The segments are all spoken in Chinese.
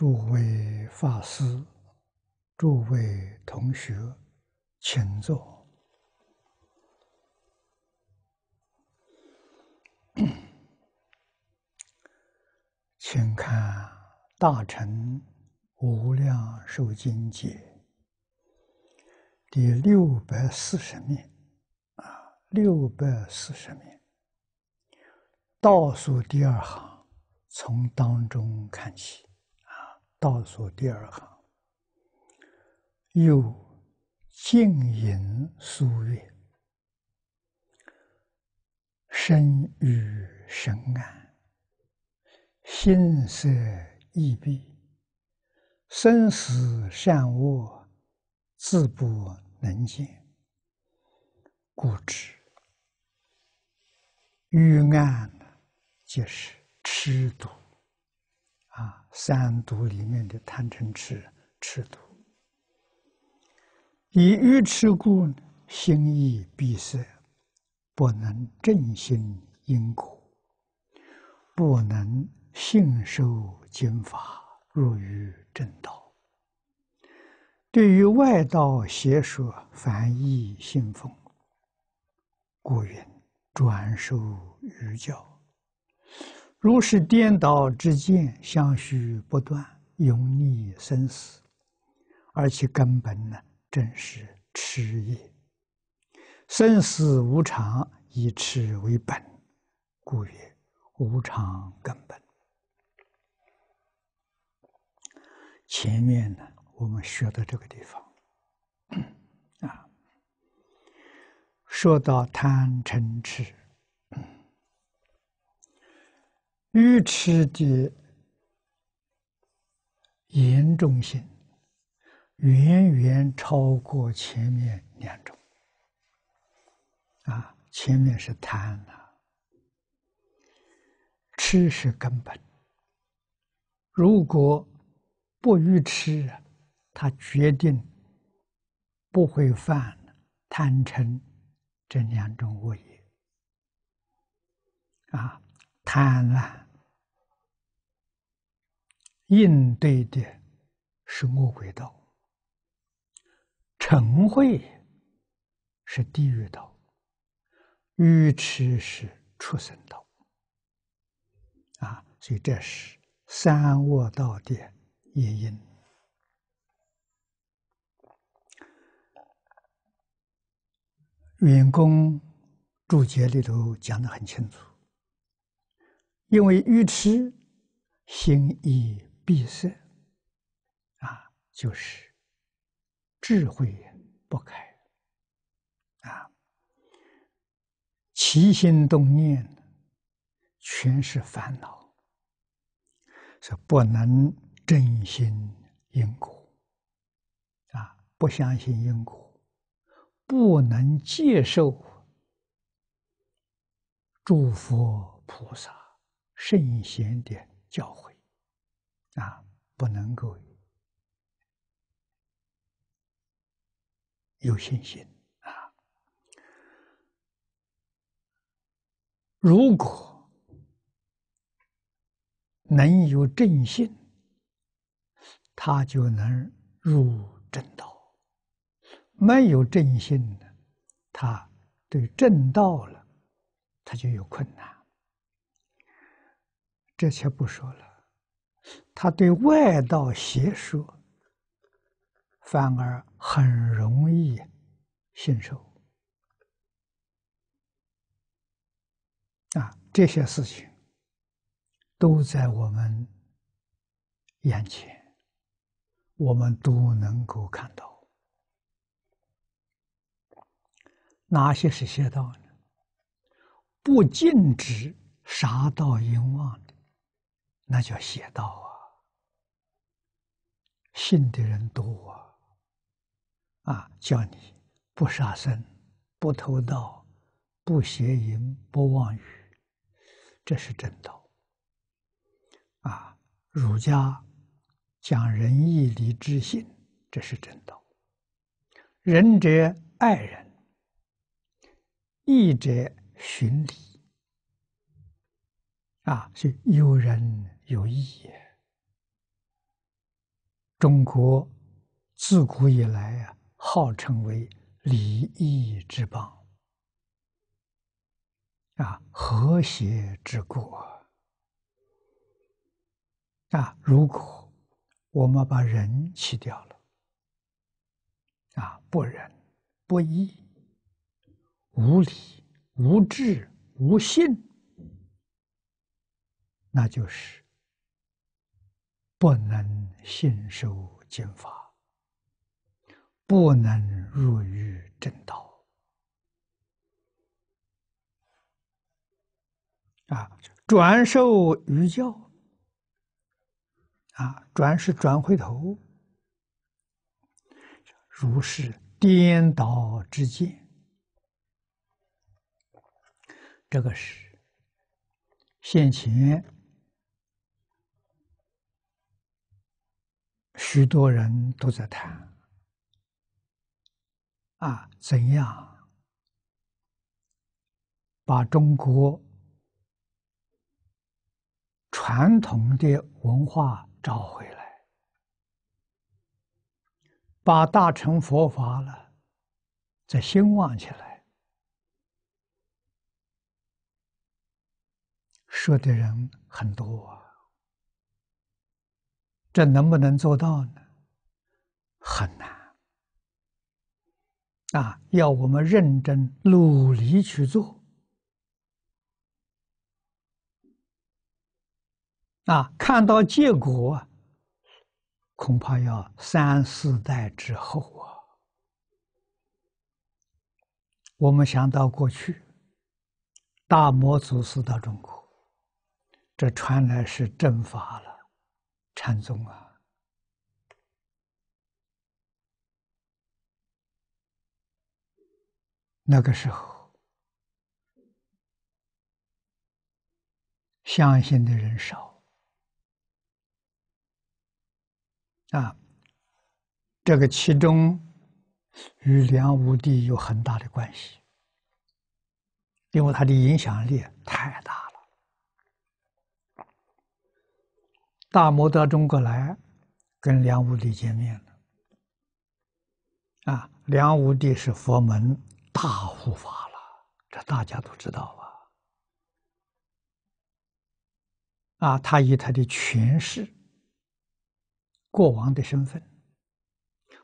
诸位法师，诸位同学，请坐。请看《大乘无量寿经》解第六百四十面，啊，六百四十面，倒数第二行，从当中看起。倒数第二行，又静隐疏月，生于深暗，心色异变，生死善恶，自不能见，故知欲暗呢，即是痴毒。啊，三毒里面的贪嗔痴痴毒，以愚痴故，心意闭塞，不能正心因果，不能信受经法，入于正道。对于外道邪说，凡意信奉，故云转受于教。如是颠倒之见，相续不断，永逆生死，而其根本呢，正是痴业。生死无常，以痴为本，故曰无常根本。前面呢，我们学的这个地方，啊，说到贪嗔痴。愚痴的严重性远远超过前面两种啊！前面是贪啊，吃是根本。如果不愚痴，他决定不会犯贪嗔这两种恶业啊。贪婪应对的是恶鬼道，成会是地狱道，愚痴是畜生道。啊，所以这是三恶道的原因。《员工注解》里头讲的很清楚。因为愚痴，心意闭塞，啊，就是智慧不开，啊，起心动念全是烦恼，是不能真心因果，啊，不相信因果，不能接受，诸佛菩萨。圣贤的教诲啊，不能够有信心啊。如果能有正信，他就能入正道；没有正信呢，他对正道了，他就有困难。这且不说了，他对外道邪说反而很容易信受啊！这些事情都在我们眼前，我们都能够看到，哪些是邪道呢？不禁止杀盗淫妄的。那叫邪道啊！信的人多啊！啊，叫你不杀生、不偷盗、不邪淫、不妄语，这是真道啊！儒家讲仁义礼智信，这是真道。仁者爱人，义者循礼啊，是有人。有义也。中国自古以来啊，号称为礼义之邦，啊，和谐之国。啊，如果我们把人去掉了，啊，不仁、不义、无礼、无智、无信，那就是。不能信受经法，不能入于正道，啊，转受于教，啊，转是转回头，如是颠倒之见，这个是现前。许多人都在谈，啊，怎样把中国传统的文化找回来，把大乘佛法了再兴旺起来，说的人很多。啊。这能不能做到呢？很难。啊，要我们认真努力去做。啊，看到结果，恐怕要三四代之后啊。我们想到过去，大魔祖师到中国，这传来是正法了。禅宗啊，那个时候相信的人少啊。这个其中与梁武帝有很大的关系，因为他的影响力太大了。大摩德中国来，跟梁武帝见面了。啊，梁武帝是佛门大护法了，这大家都知道吧？啊，他以他的权势、国王的身份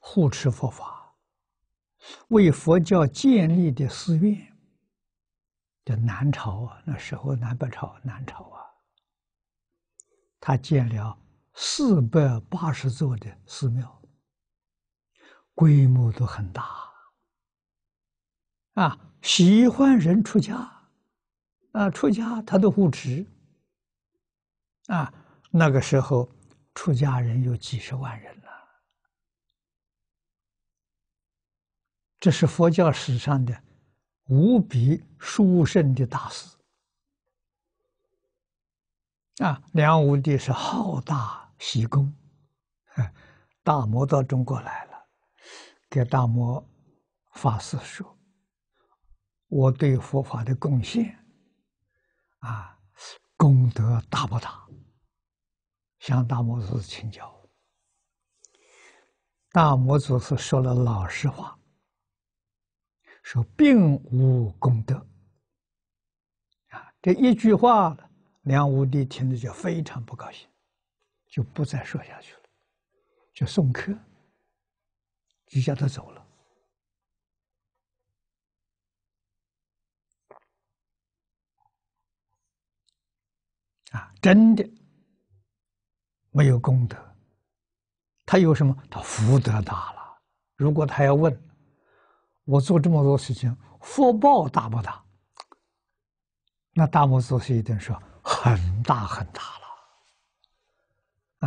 护持佛法，为佛教建立的寺院，叫南朝啊，那时候南北朝，南朝啊。他建了四百八十座的寺庙，规模都很大。啊，喜欢人出家，啊，出家他都护持。啊，那个时候，出家人有几十万人了。这是佛教史上的无比殊胜的大事。啊，梁武帝是好大喜功，大魔到中国来了，给大魔法师说：“我对佛法的贡献，啊，功德大不大？”向大魔祖师请教。大魔祖师说了老实话，说并无功德。啊，这一句话。梁武帝听着就非常不高兴，就不再说下去了，就送客，就叫他走了。啊，真的没有功德，他有什么？他福德大了。如果他要问，我做这么多事情，福报大不大？那大目宿是一定说。很大很大了，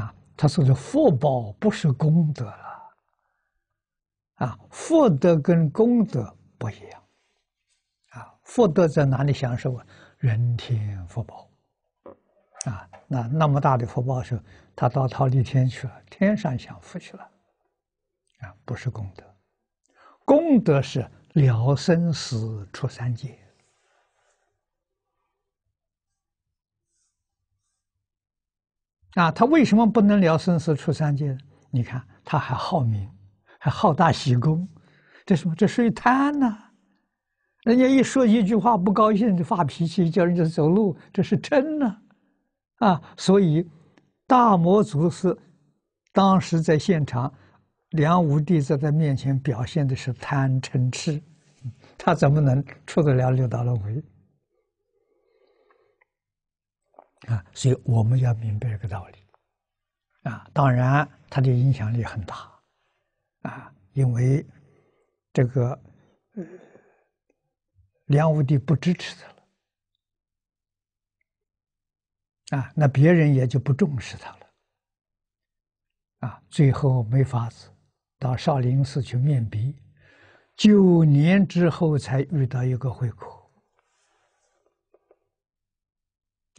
啊！他说的福报不是功德了，啊，福德跟功德不一样，啊，福德在哪里享受啊？人天福报，啊，那那么大的福报时候，他到桃李天去了，天上享福去了，啊，不是功德，功德是了生死出三界。啊，他为什么不能聊生死出三界？你看，他还好名，还好大喜功，这什么？这属于贪呐！人家一说一句话不高兴就发脾气，叫人家走路，这是嗔呐！啊，所以大魔祖师当时在现场，梁武帝在他面前表现的是贪嗔痴，他怎么能出得了六道轮回？啊，所以我们要明白这个道理，啊，当然他的影响力很大，啊，因为这个梁武帝不支持他了，啊，那别人也就不重视他了，啊，最后没法子，到少林寺去面壁，九年之后才遇到一个会客。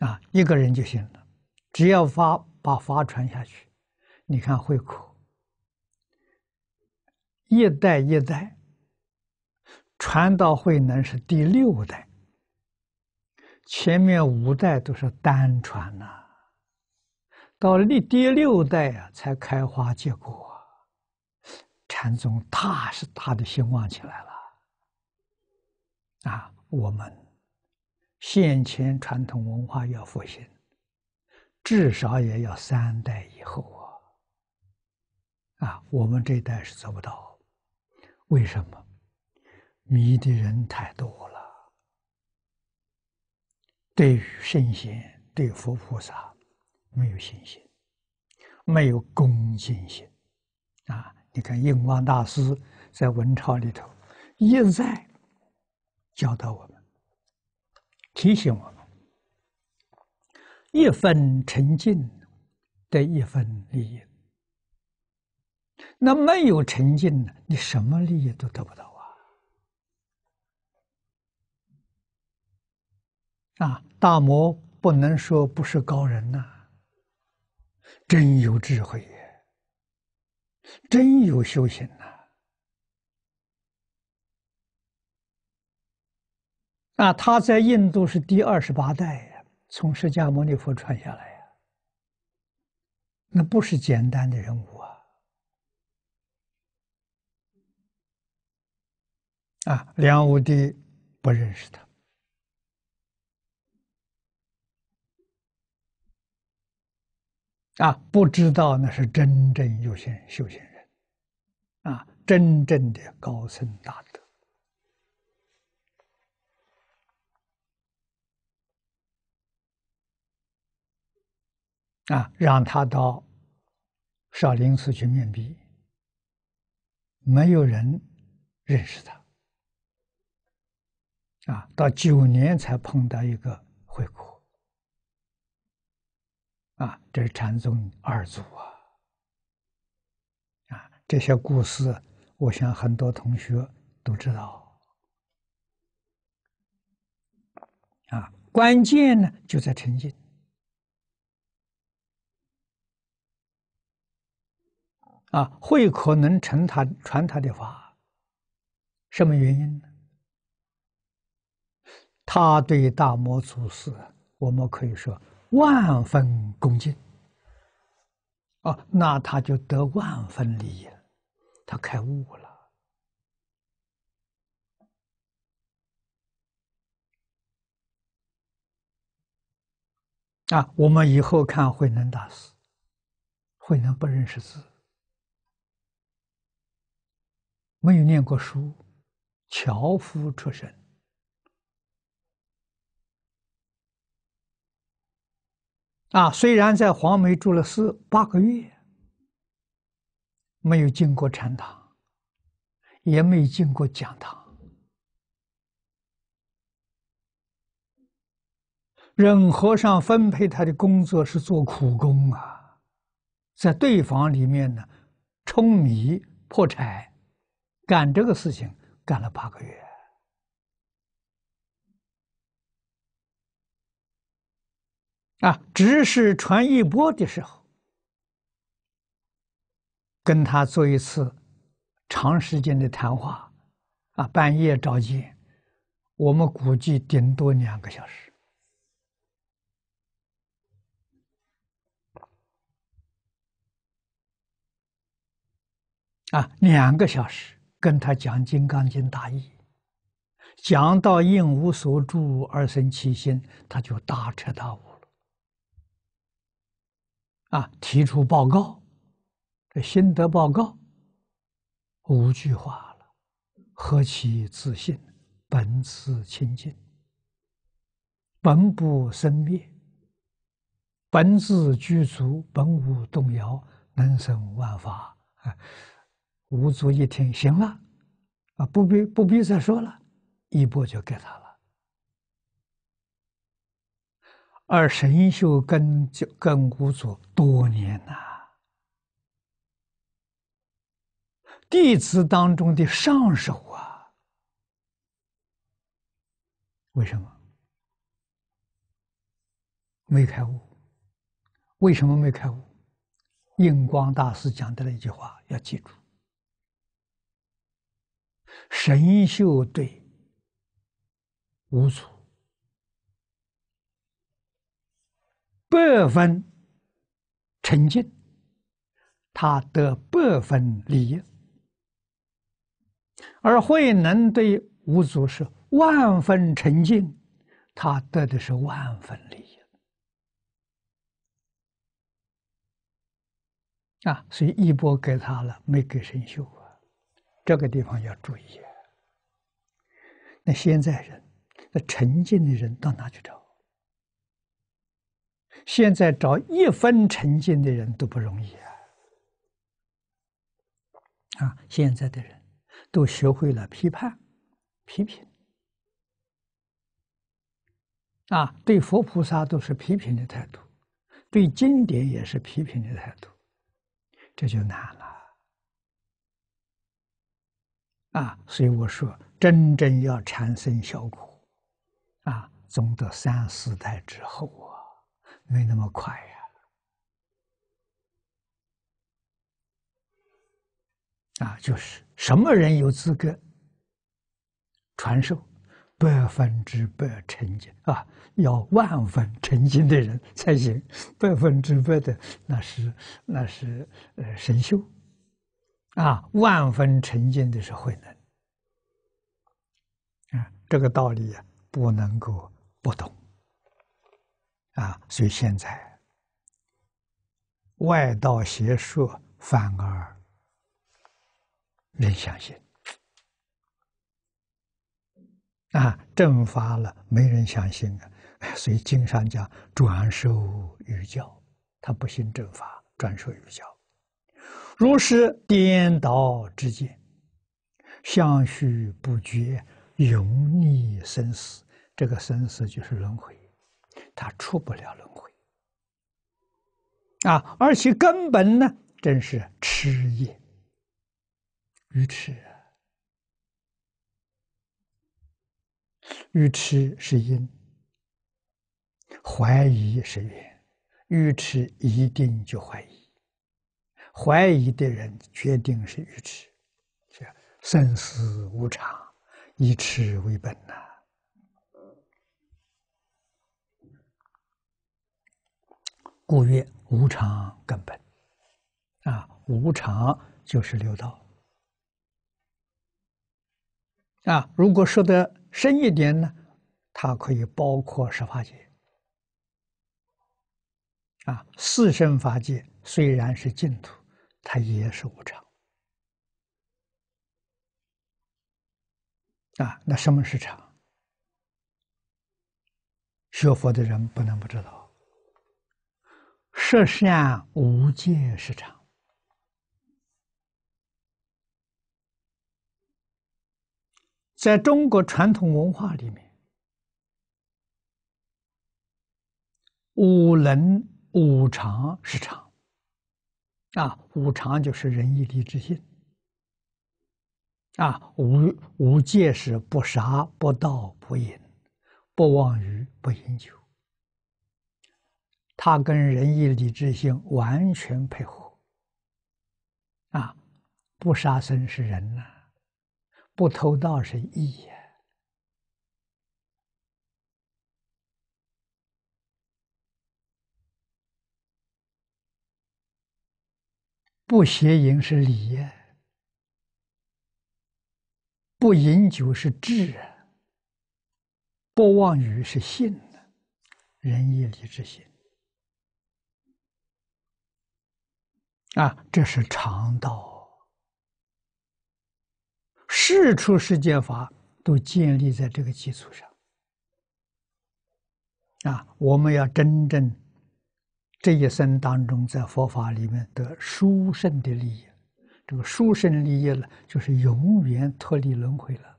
啊，一个人就行了，只要发把法传下去，你看会苦。一代一代传到慧能是第六代，前面五代都是单传呐，到第第六代啊才开花结果，禅宗大是大的兴旺起来了，啊，我们。现前传统文化要复兴，至少也要三代以后啊！啊，我们这一代是做不到，为什么？迷的人太多了，对于圣贤、对佛菩萨没有信心，没有恭敬心啊！你看，印光大师在文朝里头一再教导我。提醒我们，一分沉浸得一分利益。那没有沉浸呢，你什么利益都得不到啊！啊，大魔不能说不是高人呐，真有智慧，真有修行呐。那他在印度是第二十八代呀，从释迦牟尼佛传下来呀。那不是简单的人物啊！啊，梁武帝不认识他，啊，不知道那是真正有心修行人，啊，真正的高僧大德。啊，让他到少林寺去面壁，没有人认识他。啊，到九年才碰到一个慧果。啊，这是禅宗二祖啊。啊，这些故事，我想很多同学都知道。啊，关键呢，就在诚信。啊，慧可能成他传他的话，什么原因呢？他对大魔祖师，我们可以说万分恭敬。哦，那他就得万分利益，他开悟了。啊，我们以后看慧能大师，慧能不认识字。没有念过书，樵夫出身。啊，虽然在黄梅住了四八个月，没有进过禅堂，也没进过讲堂。任和尚分配他的工作是做苦工啊，在对房里面呢，舂米破柴。干这个事情干了八个月啊！只是传一波的时候，跟他做一次长时间的谈话，啊，半夜着急，我们估计顶多两个小时，啊，两个小时。跟他讲《金刚经》大意，讲到应无所住而生其心，他就大彻大悟了。啊，提出报告，这心得报告，五句话了：何其自信，本自清净，本不生灭，本自具足，本无动摇，能生万法五祖一听，行了，啊，不必不必再说了，一钵就给他了。而神秀跟跟五祖多年呐，弟子当中的上手啊，为什么没开悟？为什么没开悟？印光大师讲的那句话，要记住。神秀对五祖百分沉静，他得百分利益；而慧能对五祖是万分沉静，他得的是万分利益。啊，所以一波给他了，没给神秀。这个地方要注意。那现在人，那沉静的人到哪去找？现在找一分沉静的人都不容易啊！啊，现在的人都学会了批判、批评，啊，对佛菩萨都是批评的态度，对经典也是批评的态度，这就难了。啊，所以我说，真正要产生效果，啊，总得三四代之后啊，没那么快呀。啊，就是什么人有资格传授，百分之百诚敬啊，要万分诚敬的人才行，百分之百的那是那是呃神修。啊，万分沉静的是慧能，啊，这个道理啊，不能够不懂，啊，所以现在外道邪术反而人相信，啊，正法了没人相信啊，所以经上讲转修于教，他不信正法，转修于教。如是颠倒之见，相续不绝，永逆生死。这个生死就是轮回，他出不了轮回啊！而且根本呢，正是痴业愚痴，愚痴是因，怀疑是缘，愚痴一定就怀疑。怀疑的人，决定是愚痴。这生死无常，以痴为本呐。故曰：无常根本。啊，无常就是六道。啊，如果说的深一点呢，它可以包括十八界。啊，四生法界虽然是净土。它也是无常啊！那什么是常？学佛的人不能不知道，摄善无界是常。在中国传统文化里面，五伦五常是常。啊，五常就是仁义礼智信。啊，无无戒是不杀、不盗、不淫、不妄语、不饮酒。他跟仁义礼智信完全配合。啊，不杀生是仁呐，不偷盗是义呀。不邪淫是礼，不饮酒是智，不妄语是信，仁义礼智信啊，这是常道。事出世界法都建立在这个基础上啊，我们要真正。这一生当中，在佛法里面的殊胜的利益，这个殊胜利益呢，就是永远脱离轮回了。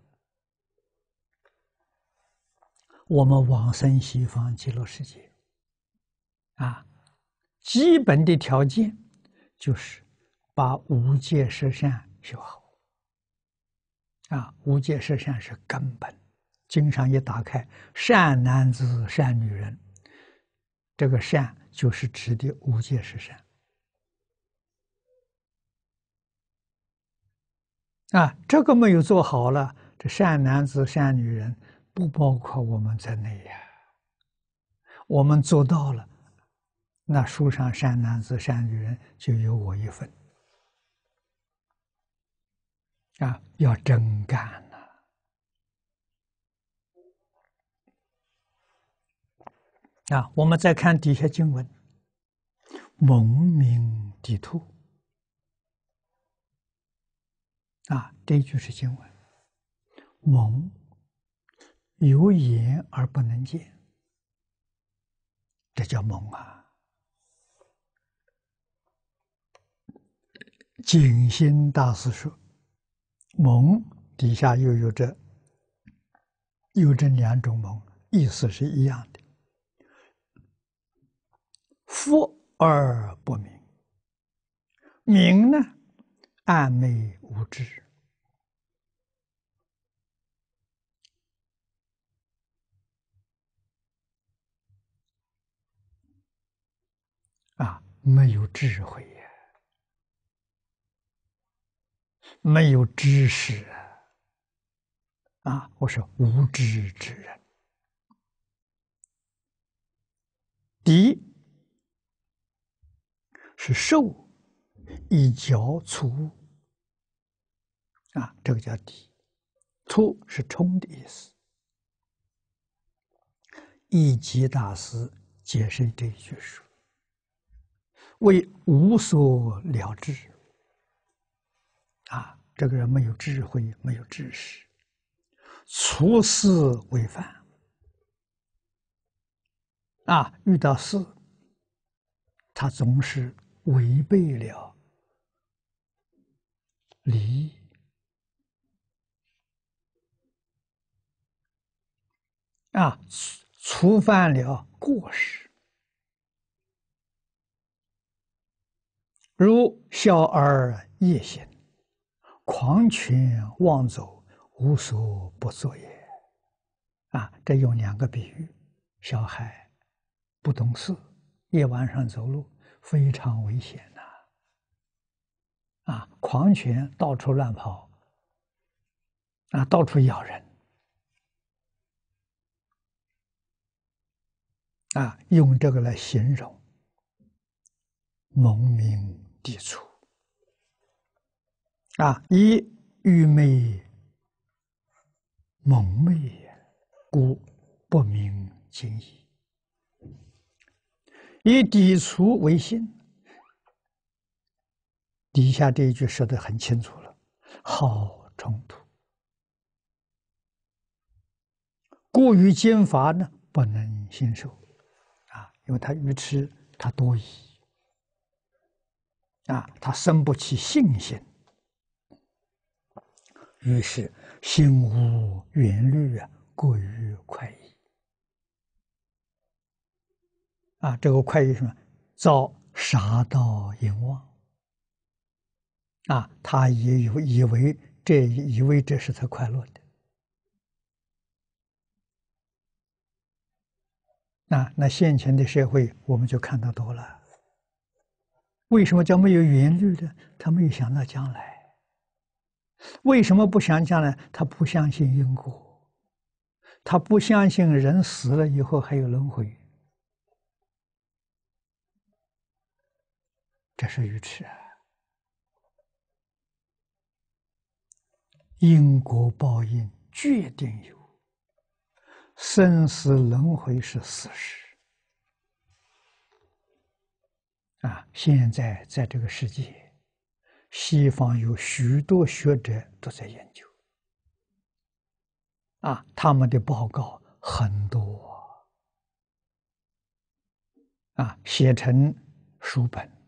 我们往生西方极乐世界，啊，基本的条件就是把无戒十善修好。啊，无戒十善是根本。经常一打开，善男子、善女人，这个善。就是指的无戒是善啊，这个没有做好了，这善男子、善女人不包括我们在内呀。我们做到了，那书上善男子、善女人就有我一份啊，要真干。啊，我们再看底下经文，“蒙明底土”，啊，这就句是经文，“蒙”有眼而不能见，这叫“蒙”啊。景星大师说，“蒙”底下又有着，有这两种“蒙”，意思是一样的。夫而不明，明呢？暗昧无知啊，没有智慧呀，没有知识啊，啊，我是无知之人。第一。是受以脚粗，啊，这个叫底粗是冲的意思。一级大师解释这一句说：“为无所了知，啊，这个人没有智慧，没有知识，处事为犯，啊，遇到事，他总是。”违背了礼啊，触犯了过失。如小儿夜行，狂犬妄走，无所不作也。啊，这用两个比喻：小孩不懂事，夜晚上走路。非常危险呐！啊，狂犬到处乱跑，啊，到处咬人，啊，用这个来形容，农民抵触，啊，一愚昧蒙昧，故不明经义。以抵触为心，底下这一句说的很清楚了，好冲突。过于奸伐呢，不能先受，啊，因为他愚痴，他多疑，啊，他生不起信心，于是心无远虑啊，过于快意。啊，这个快意什么，遭杀道阎王。啊，他也有以为这以为这是他快乐的。那那现前的社会，我们就看到多了。为什么叫没有原律的？他没有想到将来。为什么不想将来？他不相信因果，他不相信人死了以后还有轮回。这是愚痴啊！因果报应，决定有；生死轮回是事实啊！现在在这个世界，西方有许多学者都在研究啊，他们的报告很多啊，写成书本。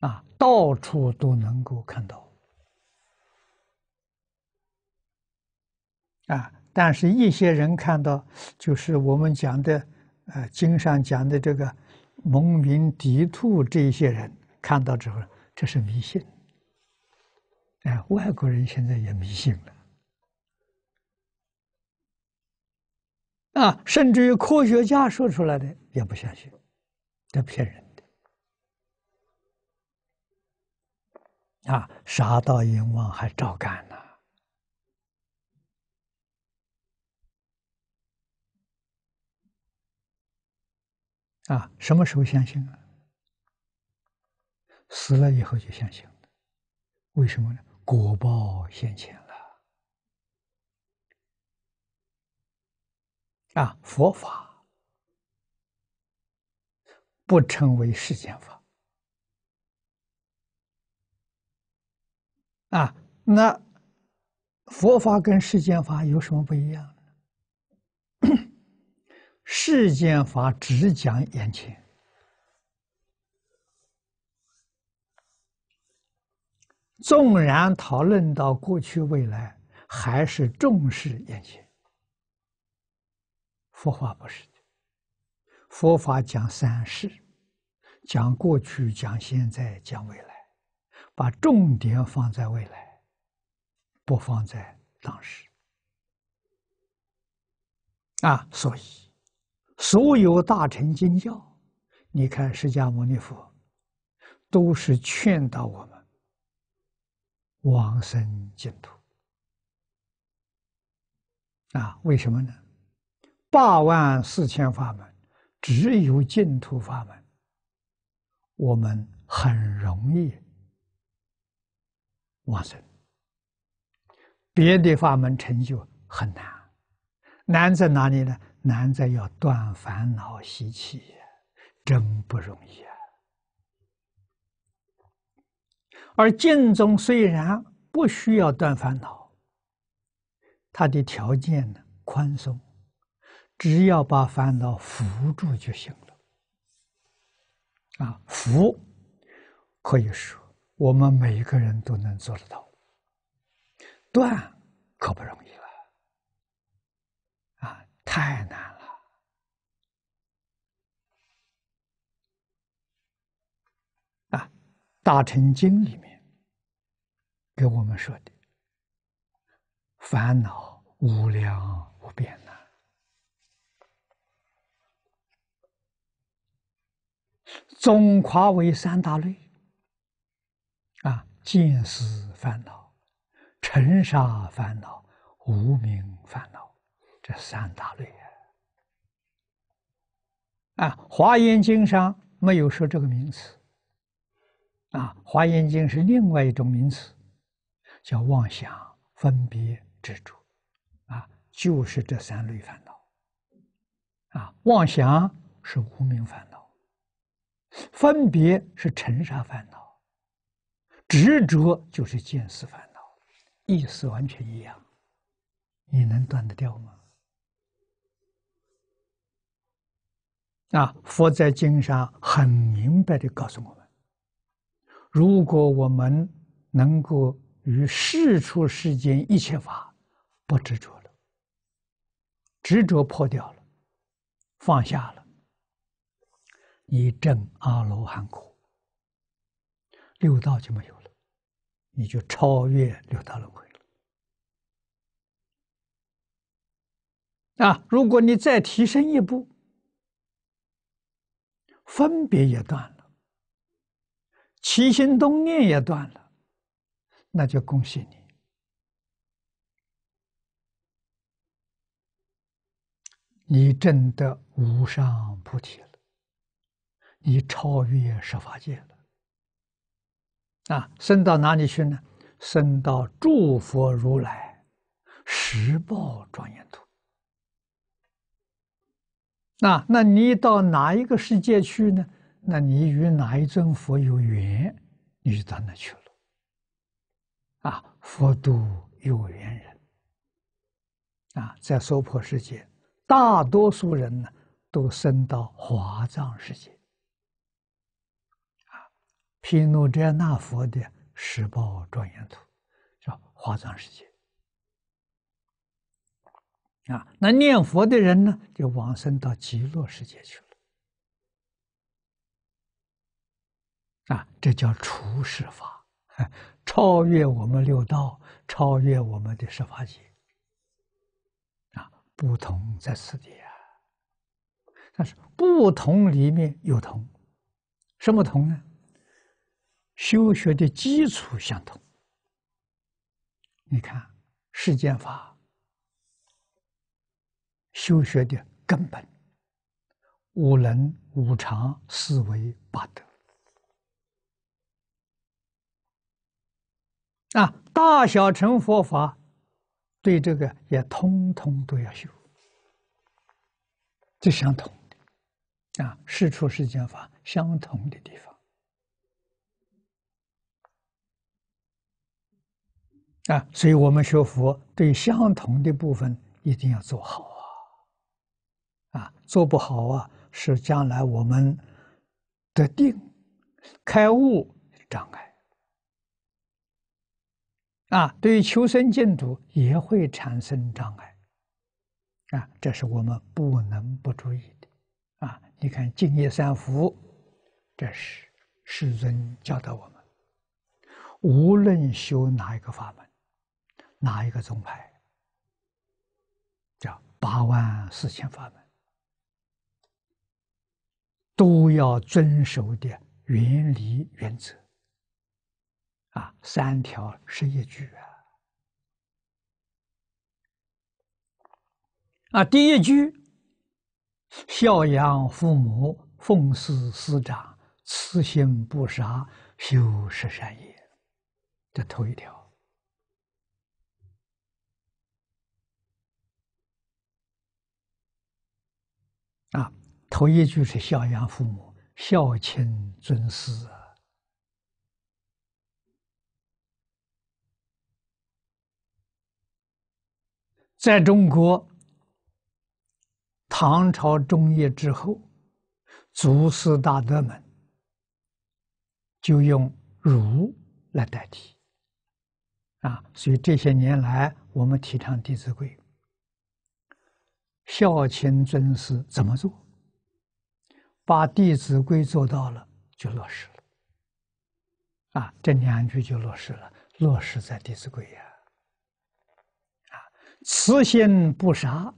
啊，到处都能够看到。啊，但是一些人看到，就是我们讲的，呃，经上讲的这个蒙民、敌兔这些人看到之后，这是迷信。哎，外国人现在也迷信了。啊，甚至于科学家说出来的也不相信，这骗人。啊！杀到阎王还照干呢！啊，什么时候相信啊？死了以后就相信了，为什么呢？果报现前了。啊，佛法不成为世间法。啊，那佛法跟世间法有什么不一样呢？世间法只讲眼前，纵然讨论到过去、未来，还是重视眼前。佛法不是的，佛法讲三世，讲过去，讲现在，讲未来。把重点放在未来，不放在当时。啊，所以所有大乘经教，你看释迦牟尼佛，都是劝导我们往生净土。啊，为什么呢？八万四千法门，只有净土法门，我们很容易。往生，别的法门成就很难，难在哪里呢？难在要断烦恼习气，真不容易啊。而净宗虽然不需要断烦恼，他的条件呢宽松，只要把烦恼扶住就行了，啊，扶可以说。我们每一个人都能做得到，断可不容易了，啊，太难了，啊，《大乘经》里面给我们说的，烦恼无量无边呐，总夸为三大类。见思烦恼、尘沙烦恼、无名烦恼，这三大类啊。啊，《华严经》上没有说这个名词。啊，《华严经》是另外一种名词，叫妄想、分别、执着。啊，就是这三类烦恼。啊，妄想是无名烦恼，分别是尘沙烦恼。执着就是见思烦恼，意思完全一样。你能断得掉吗？啊，佛在经上很明白的告诉我们：如果我们能够于世出世间一切法不执着了，执着破掉了，放下了，你证阿罗汉果，六道就没有。你就超越六道轮回了。啊，如果你再提升一步，分别也断了，起心动念也断了，那就恭喜你，你真的无上菩提了，你超越十法界了。啊，升到哪里去呢？升到诸佛如来十报庄严土。那，那你到哪一个世界去呢？那你与哪一尊佛有缘，你就到那去了。啊，佛度有缘人。啊，在娑婆世界，大多数人呢，都升到华藏世界。毗卢遮那佛的十八庄严图，是吧？花庄世界啊，那念佛的人呢，就往生到极乐世界去了。啊，这叫除世法，超越我们六道，超越我们的十法界。啊，不同在此地啊，但是不同里面有同，什么同呢？修学的基础相同，你看，世间法，修学的根本，五能、五常、四维、八德，啊，大小乘佛法对这个也通通都要修，这相同的，啊，是出世间法相同的地方。啊，所以我们学佛对相同的部分一定要做好啊，啊，做不好啊，是将来我们的定、开悟障碍。啊，对于求生净土也会产生障碍。啊，这是我们不能不注意的。啊，你看，净业三福，这是世尊教导我们，无论修哪一个法门。哪一个宗派叫八万四千法门，都要遵守的原理原则啊，三条十一句啊，啊，第一句孝养父母，奉事师长，慈心不杀，修十善业，这头一条。啊，头一句是孝养父母、孝亲尊师。在中国唐朝中叶之后，祖师大德们就用“儒”来代替啊，所以这些年来我们提倡《弟子规》。孝亲尊师怎么做？把《弟子规》做到了，就落实了。啊，这两句就落实了，落实在《弟子规》呀。啊，慈心不杀，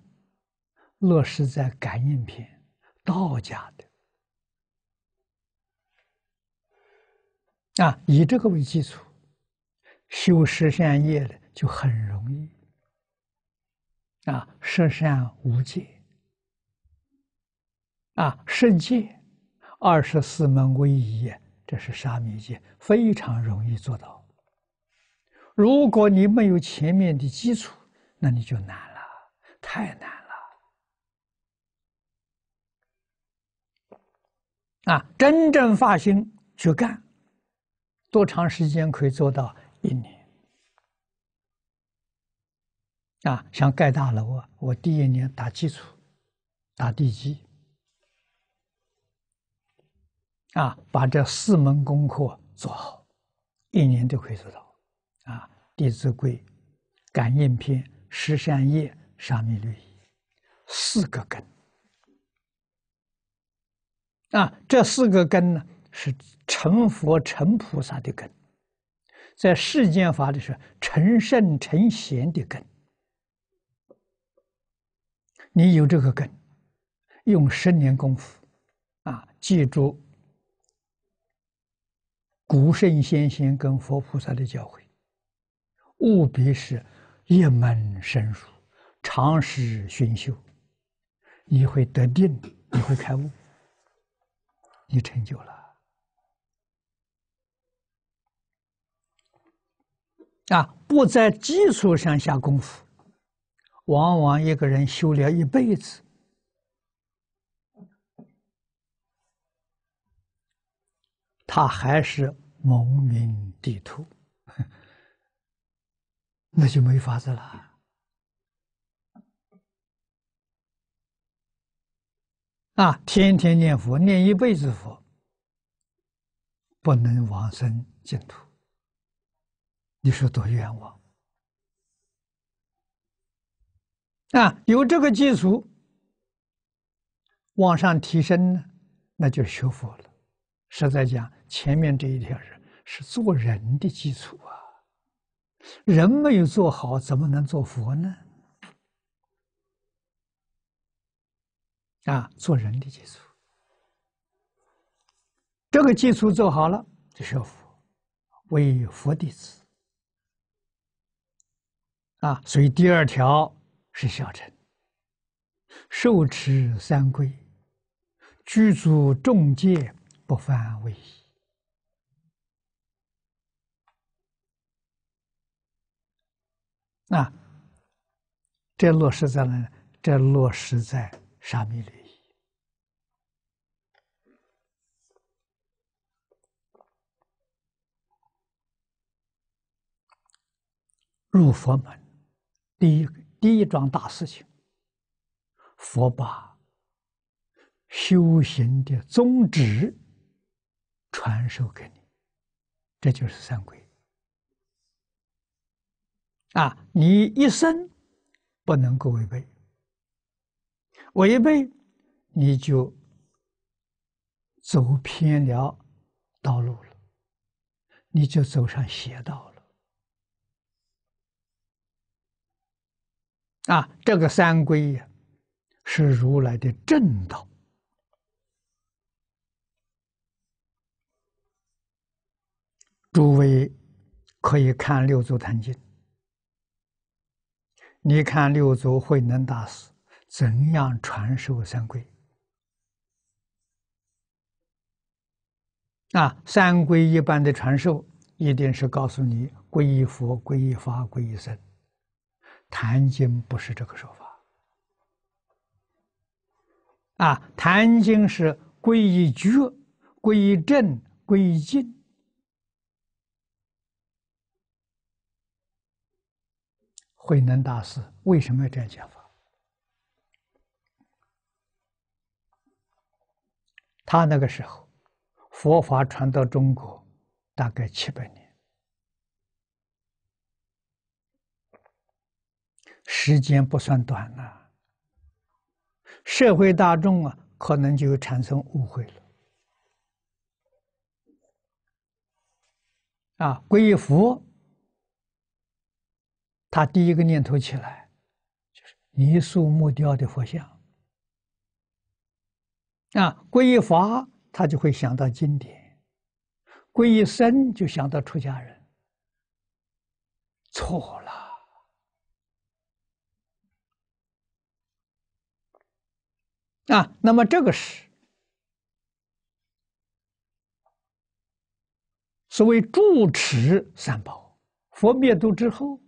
落实在感应篇，道家的。啊，以这个为基础，修十善业的就很容易。啊，十善无界，啊，圣界，二十四门威仪，这是沙弥戒，非常容易做到。如果你没有前面的基础，那你就难了，太难了。啊，真正发心去干，多长时间可以做到一年？啊，想盖大楼啊！我第一年打基础，打地基，啊，把这四门功课做好，一年就可以做到。啊，《弟子规》、《感应篇》、《十善业》、《沙弥律仪》，四个根。啊，这四个根呢，是成佛成菩萨的根，在世间法里是成圣成贤的根。你有这个根，用十年功夫，啊，记住古圣先贤跟佛菩萨的教诲，务必是一门深入，长时熏修，你会得定，你会开悟，你成就了啊！不在基础上下功夫。往往一个人修炼一辈子，他还是蒙民地图，那就没法子了。啊，天天念佛，念一辈子佛，不能往生净土，你说多冤枉！啊，有这个基础往上提升呢，那就学佛了。实在讲，前面这一条是是做人的基础啊，人没有做好，怎么能做佛呢？啊，做人的基础，这个基础做好了，就学佛，为佛弟子。啊，所以第二条。是小臣，受持三规，具足众戒，不犯违仪。那这落实在哪这落实在沙弥里。入佛门，第一。第一桩大事情，佛把修行的宗旨传授给你，这就是三规啊！你一生不能够违背，违背你就走偏了道路了，你就走上邪道了。啊，这个三规呀，是如来的正道。诸位可以看《六祖坛经》，你看六祖慧能大师怎样传授三规。啊，三规一般的传授一定是告诉你：皈依佛，皈依法，皈一生。《坛经》不是这个说法啊，《坛经》是归一觉、归一正、归一静。慧能大师为什么要这样讲法？他那个时候，佛法传到中国，大概七百年。时间不算短了，社会大众啊，可能就产生误会了。啊，皈依佛，他第一个念头起来就是泥塑木雕的佛像；啊，皈依法，他就会想到经典；皈依僧，就想到出家人。错了。啊，那么这个是所谓住持三宝，佛灭度之后，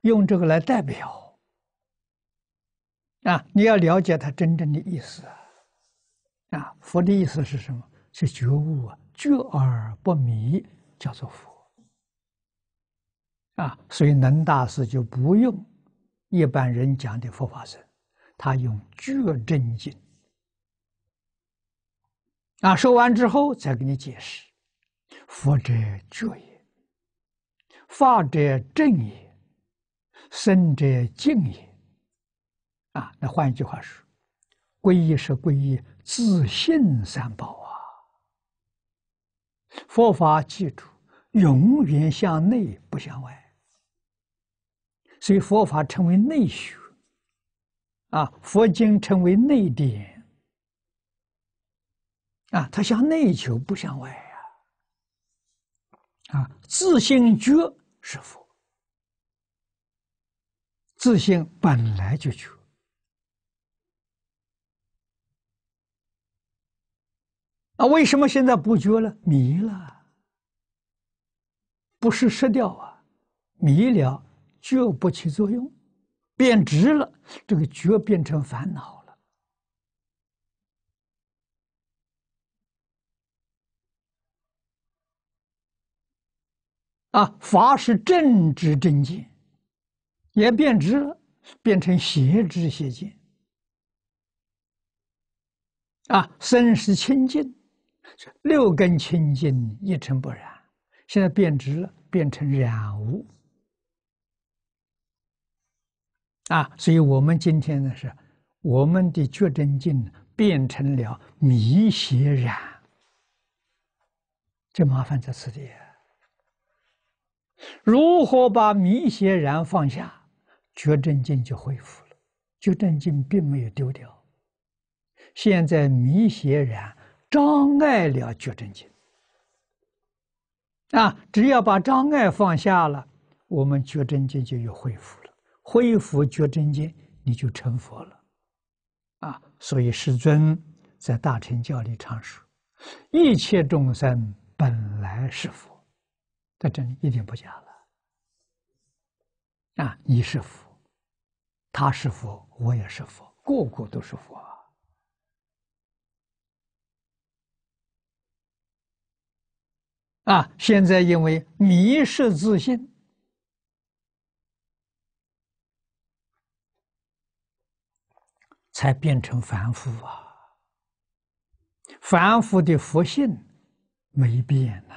用这个来代表。啊，你要了解它真正的意思，啊，佛的意思是什么？是觉悟，啊，觉而不迷，叫做佛。啊，所以能大师就不用一般人讲的佛法僧。他用觉真经啊，说完之后再给你解释：佛者觉也，法者正也，僧者静也。啊，那换一句话说，皈依是皈依自信三宝啊。佛法记住，永远向内不向外，所以佛法称为内学。啊，佛经称为内典。啊，他向内求，不向外呀。啊，自性觉是佛，自性本来就觉。那为什么现在不觉了？迷了，不是失掉啊，迷了觉不起作用。变直了，这个觉变成烦恼了。啊，法是正知正见，也变直了，变成邪知邪见。啊，身是清净，六根清净一尘不染，现在变直了，变成染污。啊，所以，我们今天呢，是我们的觉真劲变成了迷邪染，这麻烦在此地。如何把迷邪然放下，觉真经就恢复了。觉真经并没有丢掉，现在迷邪然障碍了觉真经。啊，只要把障碍放下了，我们觉真经就有恢复。恢复觉真见，你就成佛了，啊！所以世尊在大乘教里常说：“一切众生本来是佛，在这里一定不假了。”啊，你是佛，他是佛，我也是佛，个个都是佛啊！啊，现在因为迷失自信。才变成凡夫啊！凡夫的佛性没变呐，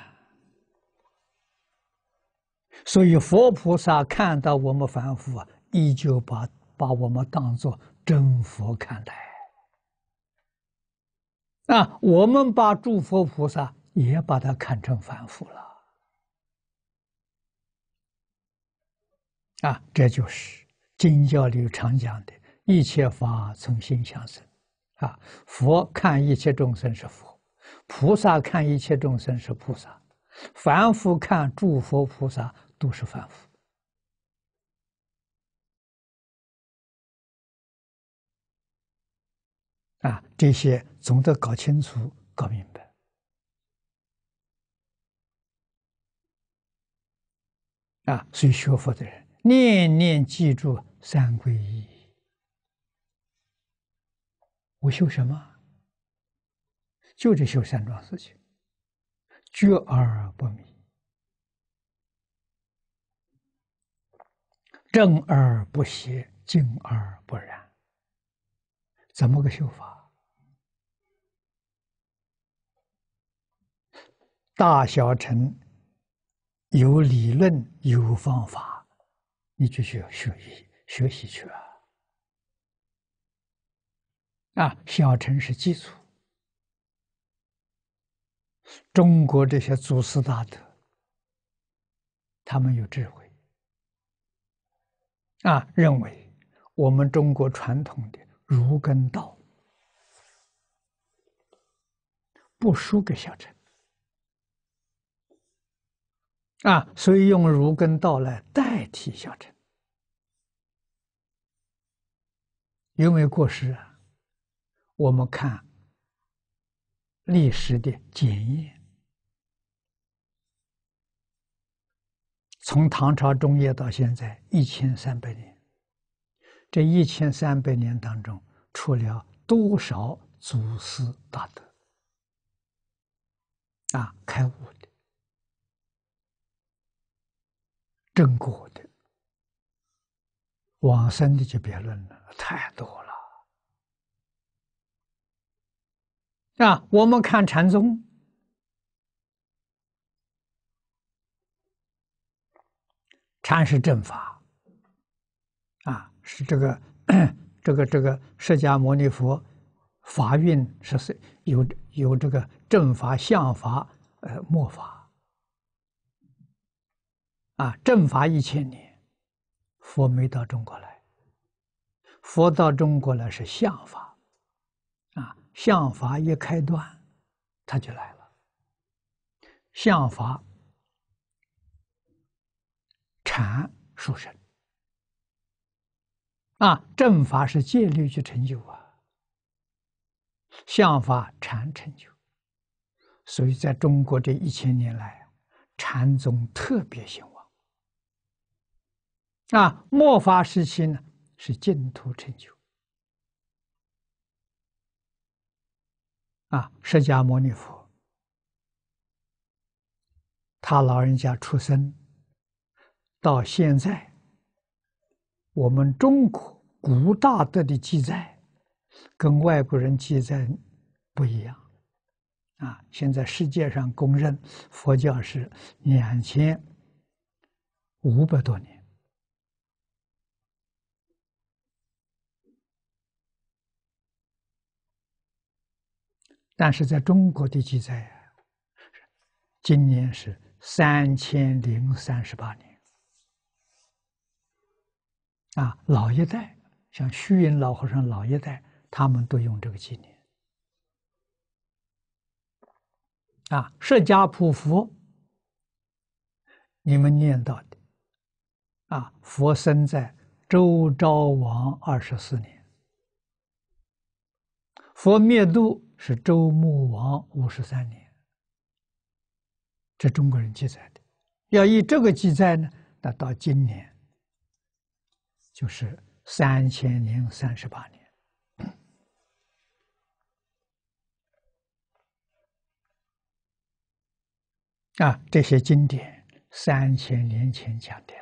所以佛菩萨看到我们凡夫啊，依旧把把我们当做真佛看待。啊，我们把诸佛菩萨也把它看成凡夫了。啊，这就是经教里常讲的。一切法从心相生，啊！佛看一切众生是佛，菩萨看一切众生是菩萨，凡夫看诸佛菩萨都是凡夫。啊！这些总得搞清楚、搞明白。啊！所以学佛的人，念念记住三皈依。我修什么？就这修三桩事情，觉而不迷，正而不邪，静而不染。怎么个修法？大小乘有理论，有方法，你就须要学习，学习去啊。啊，小乘是基础。中国这些祖师大德，他们有智慧，啊，认为我们中国传统的儒跟道不输给小乘，啊，所以用儒跟道来代替小乘，有没有过失啊？我们看历史的检验，从唐朝中叶到现在一千三百年，这一千三百年当中出了多少祖师大德？啊，开悟的、正果的、往生的就别论了，太多了。啊，我们看禅宗，禅是正法，啊，是这个 这个这个释迦牟尼佛，法运是是有有这个正法、相法、呃、末法，啊，正法一千年，佛没到中国来，佛到中国来是相法。相法一开端，他就来了。相法禅属生啊，正法是戒律去成就啊，相法禅成就。所以，在中国这一千年来，禅宗特别兴旺。啊，末法时期呢，是净土成就。啊，释迦牟尼佛，他老人家出生到现在，我们中国古大德的记载跟外国人记载不一样啊！现在世界上公认佛教是两千五百多年。但是在中国的记载啊，今年是三千零三十八年，啊，老一代像虚云老和尚、老一代，他们都用这个纪念。啊，释迦普佛，你们念到的，啊，佛生在周昭王二十四年，佛灭度。是周穆王五十三年，这中国人记载的。要以这个记载呢，那到今年就是三千零三十八年。啊，这些经典三千年前讲的，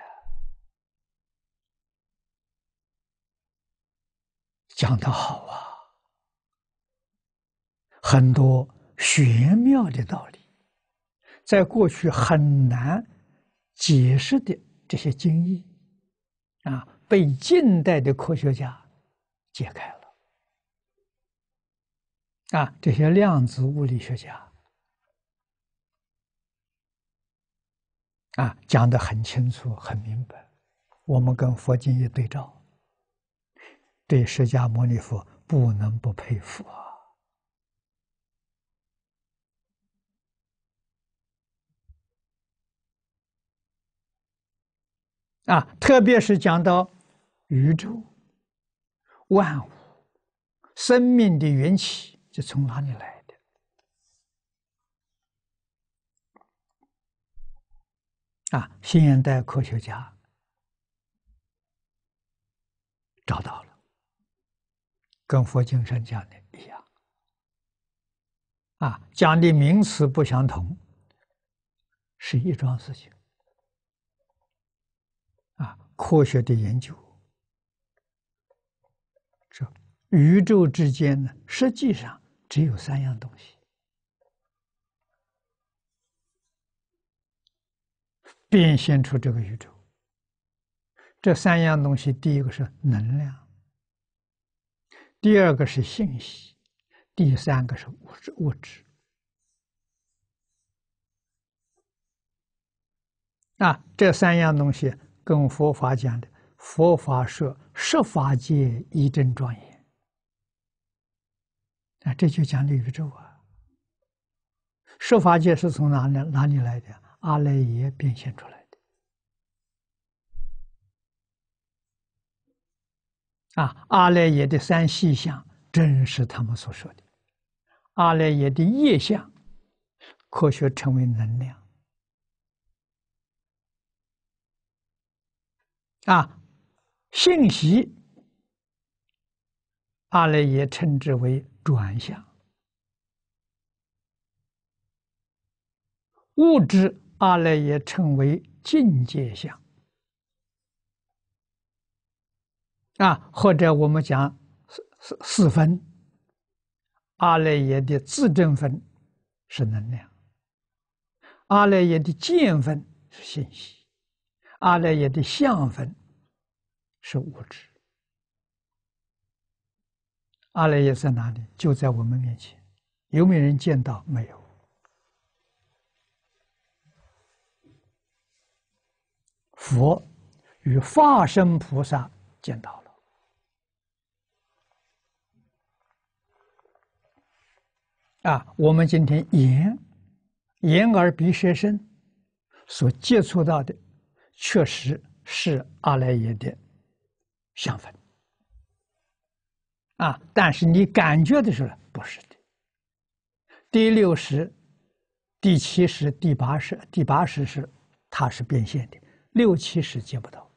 讲的好啊。很多玄妙的道理，在过去很难解释的这些经义，啊，被近代的科学家解开了，啊，这些量子物理学家啊讲的很清楚、很明白。我们跟佛经一对照，对释迦牟尼佛不能不佩服啊。啊，特别是讲到宇宙、万物、生命的缘起，是从哪里来的？啊，现代科学家找到了，跟佛经上讲的一样。啊，讲的名词不相同，是一桩事情。科学的研究，这宇宙之间呢，实际上只有三样东西，变现出这个宇宙。这三样东西，第一个是能量，第二个是信息，第三个是物质。物质啊，这三样东西。跟佛法讲的，佛法说设法界一真庄严，啊，这就讲六宇宙啊。设法界是从哪里哪里来的？阿赖耶变现出来的。啊，阿赖耶的三细相，正是他们所说的；阿赖耶的业相，科学成为能量。啊，信息阿赖耶称之为转向；物质阿赖耶称为境界相。啊，或者我们讲四四四分，阿赖耶的自证分是能量，阿赖耶的见分是信息。阿赖耶的相分是物质。阿赖耶在哪里？就在我们面前。有没有人见到？没有。佛与化身菩萨见到了。啊，我们今天眼、眼耳鼻舌身所接触到的。确实是阿赖耶的想法，啊！但是你感觉的时候不是的。第六十、第七十、第八十、第八十是它是变现的，六七十见不到。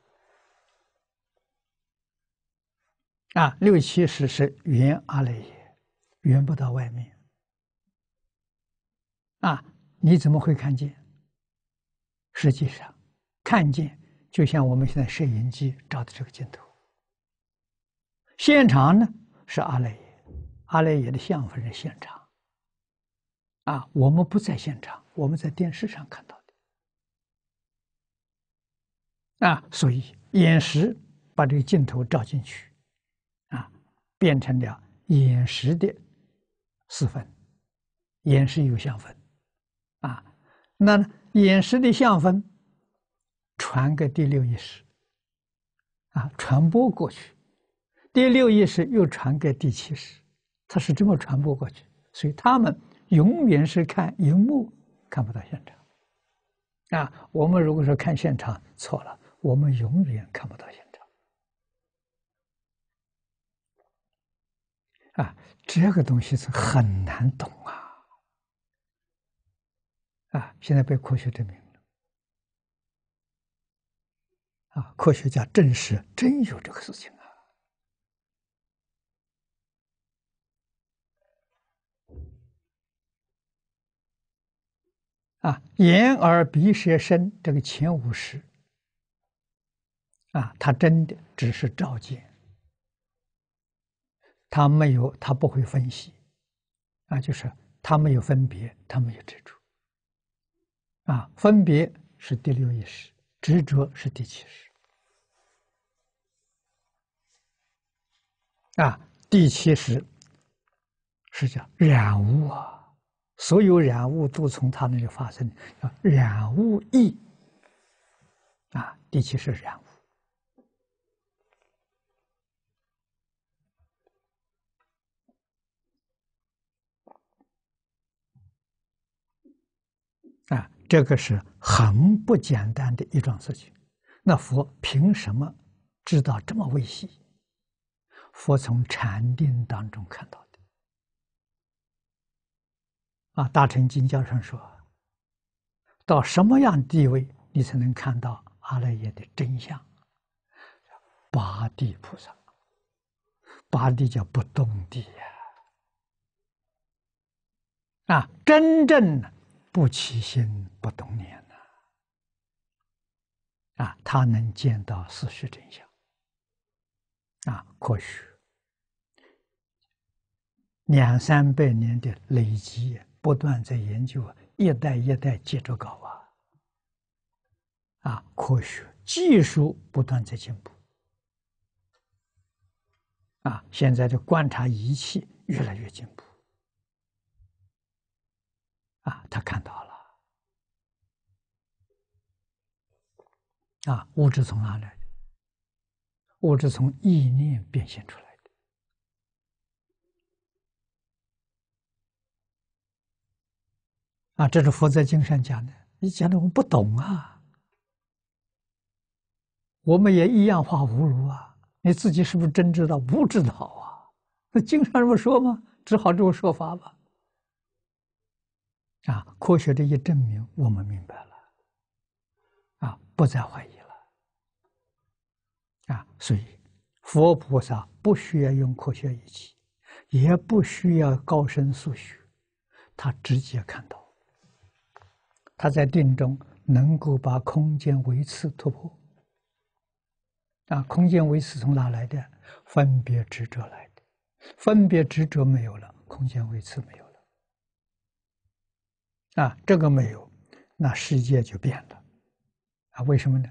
啊，六七十是云阿赖耶，缘不到外面。啊，你怎么会看见？实际上。看见，就像我们现在摄影机照的这个镜头。现场呢是阿赖耶，阿赖耶的相分是现场。啊，我们不在现场，我们在电视上看到的。啊，所以眼识把这个镜头照进去，啊，变成了眼识的四分，眼识有相分，啊，那眼识的相分。传给第六意识，啊，传播过去，第六意识又传给第七识，它是这么传播过去，所以他们永远是看荧幕，看不到现场，啊，我们如果说看现场错了，我们永远看不到现场，啊，这个东西是很难懂啊，啊，现在被科学证明。啊！科学家证实，真有这个事情啊！啊，眼耳鼻舌身这个前五识，啊，他真的只是照见，他没有，他不会分析，啊，就是他没有分别，他没有执着，啊，分别是第六意识。执着是第七识啊，第七识是叫染物啊，所有染物都从他那里发生，叫染物意啊，第七识染。这个是很不简单的一桩事情。那佛凭什么知道这么微细？佛从禅定当中看到的。啊，大乘经教上说到，什么样地位你才能看到阿赖耶的真相？八地菩萨，八地叫不动地呀。啊，真正的。不起心，不动念呐！啊，他能见到事实真相。啊，科学两三百年的累积，不断在研究，一代一代接着搞啊。啊，科学技术不断在进步。啊，现在的观察仪器越来越进步。啊，他看到了。啊，物质从哪里？物质从意念变现出来的。啊，这是佛在经上讲的。你讲的我们不懂啊。我们也一样化无如啊。你自己是不是真知道？不知道啊。那经常这么说吗？只好这种说法吧。啊，科学的一证明，我们明白了，啊，不再怀疑了，啊，所以佛菩萨不需要用科学仪器，也不需要高深数学，他直接看到，他在定中能够把空间维次突破，啊，空间维持从哪来的？分别执着来的，分别执着没有了，空间维持没有。啊，这个没有，那世界就变了，啊，为什么呢？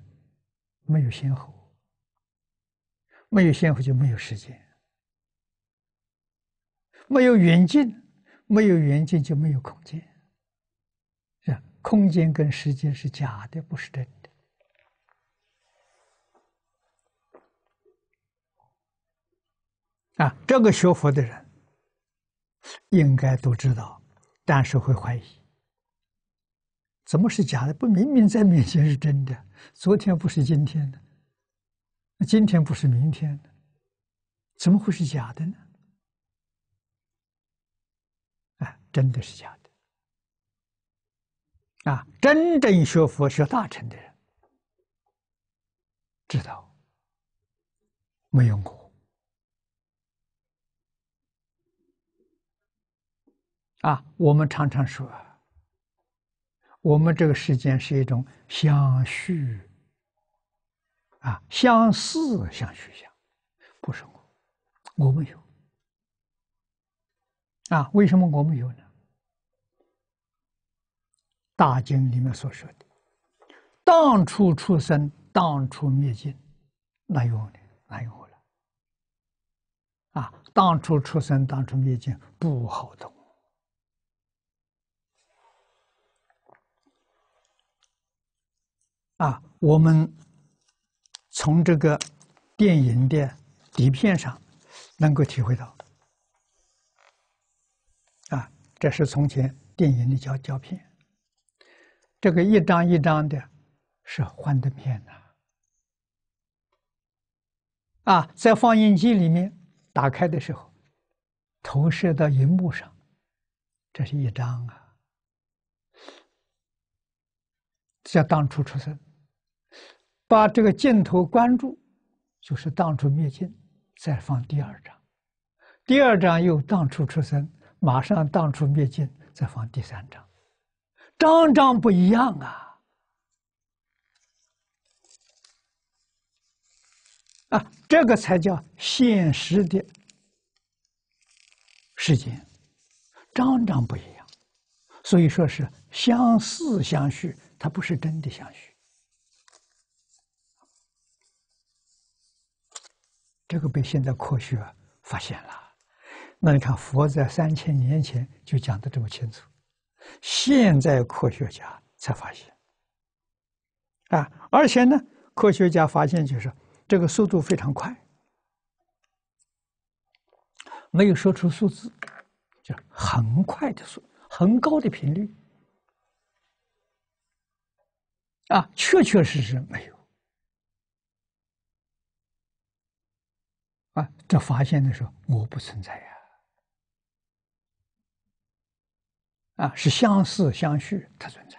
没有先后，没有先后就没有时间，没有远近，没有远近就没有空间，是空间跟时间是假的，不是真的。啊，这个学佛的人应该都知道，但是会怀疑。怎么是假的？不，明明在面前是真的。昨天不是今天的，那今天不是明天的，怎么会是假的呢？啊，真的是假的。啊，真正学佛学大乘的人知道，没有我。啊，我们常常说。我们这个世间是一种相续啊，相似相续相，不是我，我们有啊？为什么我们有呢？《大经》里面所说的“当初出生，当初灭尽”，哪有呢？哪有后来？啊，“当初出生，当初灭尽”，不好的。啊，我们从这个电影的底片上能够体会到。啊，这是从前电影的胶胶片，这个一张一张的，是幻灯片呐、啊，在放映机里面打开的时候，投射到荧幕上，这是一张啊。叫当初出生，把这个镜头关注，就是当初灭尽，再放第二章，第二章又当初出生，马上当初灭尽，再放第三章，章章不一样啊！啊，这个才叫现实的时间，章章不一样，所以说是相似相续。他不是真的想学。这个被现在科学发现了。那你看，佛在三千年前就讲的这么清楚，现在科学家才发现。啊，而且呢，科学家发现就是这个速度非常快，没有说出数字，就是很快的速，很高的频率。啊，确确实实没有。啊，这发现的时候，我不存在呀。啊，是相似相续它存在，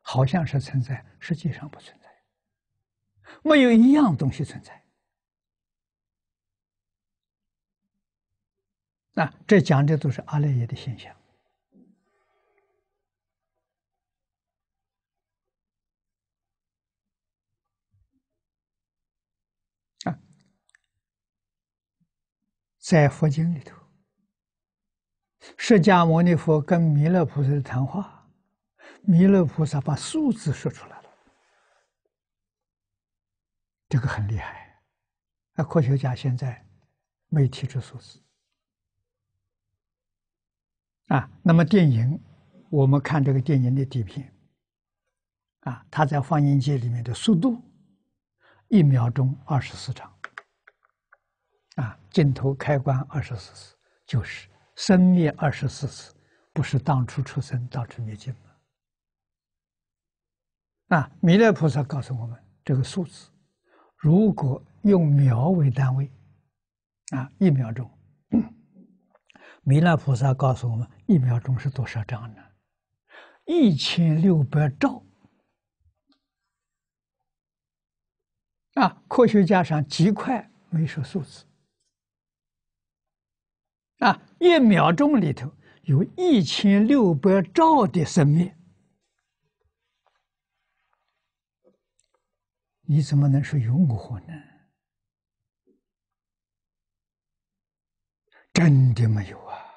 好像是存在，实际上不存在，没有一样东西存在。啊，这讲的都是阿赖耶的现象。在佛经里头，释迦牟尼佛跟弥勒菩萨的谈话，弥勒菩萨把数字说出来了，这个很厉害。那科学家现在没提出数字啊。那么电影，我们看这个电影的底片，啊，它在放映机里面的速度，一秒钟二十四场。啊，镜头开关二十四次，就是生灭二十四次，不是当初出生，当初灭尽了。啊，弥勒菩萨告诉我们这个数字，如果用秒为单位，啊，一秒钟，弥勒菩萨告诉我们一秒钟是多少张呢？一千六百兆。啊，科学家上极快，没说数字。啊，一秒钟里头有一千六百兆的生命，你怎么能说有我呢？真的没有啊！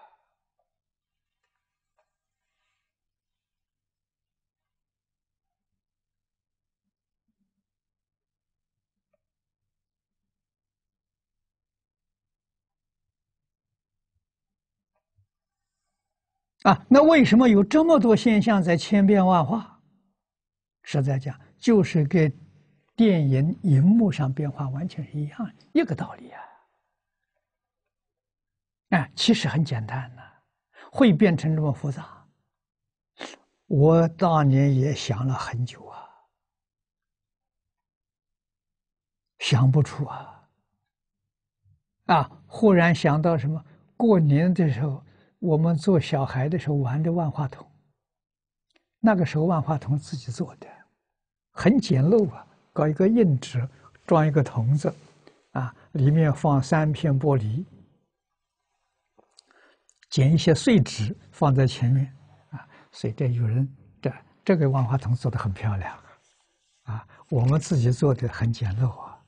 啊，那为什么有这么多现象在千变万化？实在讲，就是跟电影荧幕上变化完全是一样一个道理啊！啊，其实很简单呐，会变成这么复杂？我当年也想了很久啊，想不出啊！啊，忽然想到什么？过年的时候。我们做小孩的时候玩的万花筒。那个时候万花筒自己做的，很简陋啊，搞一个硬纸，装一个筒子，啊，里面放三片玻璃，捡一些碎纸放在前面，啊，所以这有人这这个万花筒做的很漂亮，啊，我们自己做的很简陋啊，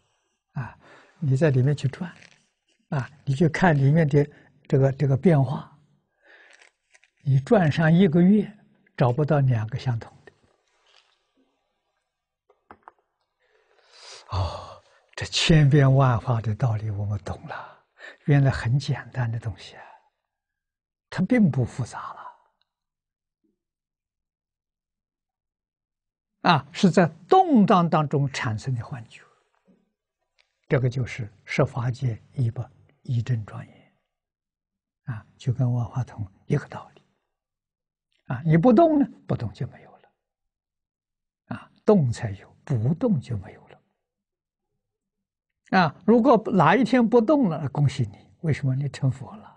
啊，你在里面去转，啊，你去看里面的这个这个变化。你转上一个月，找不到两个相同的。哦，这千变万化的道理我们懂了。原来很简单的东西，啊，它并不复杂了。啊，是在动荡当中产生的幻觉。这个就是《十法界一不一正庄严》啊，就跟万花筒一个道理。啊，你不动呢？不动就没有了。啊，动才有，不动就没有了。啊，如果哪一天不动了，恭喜你，为什么你成佛了？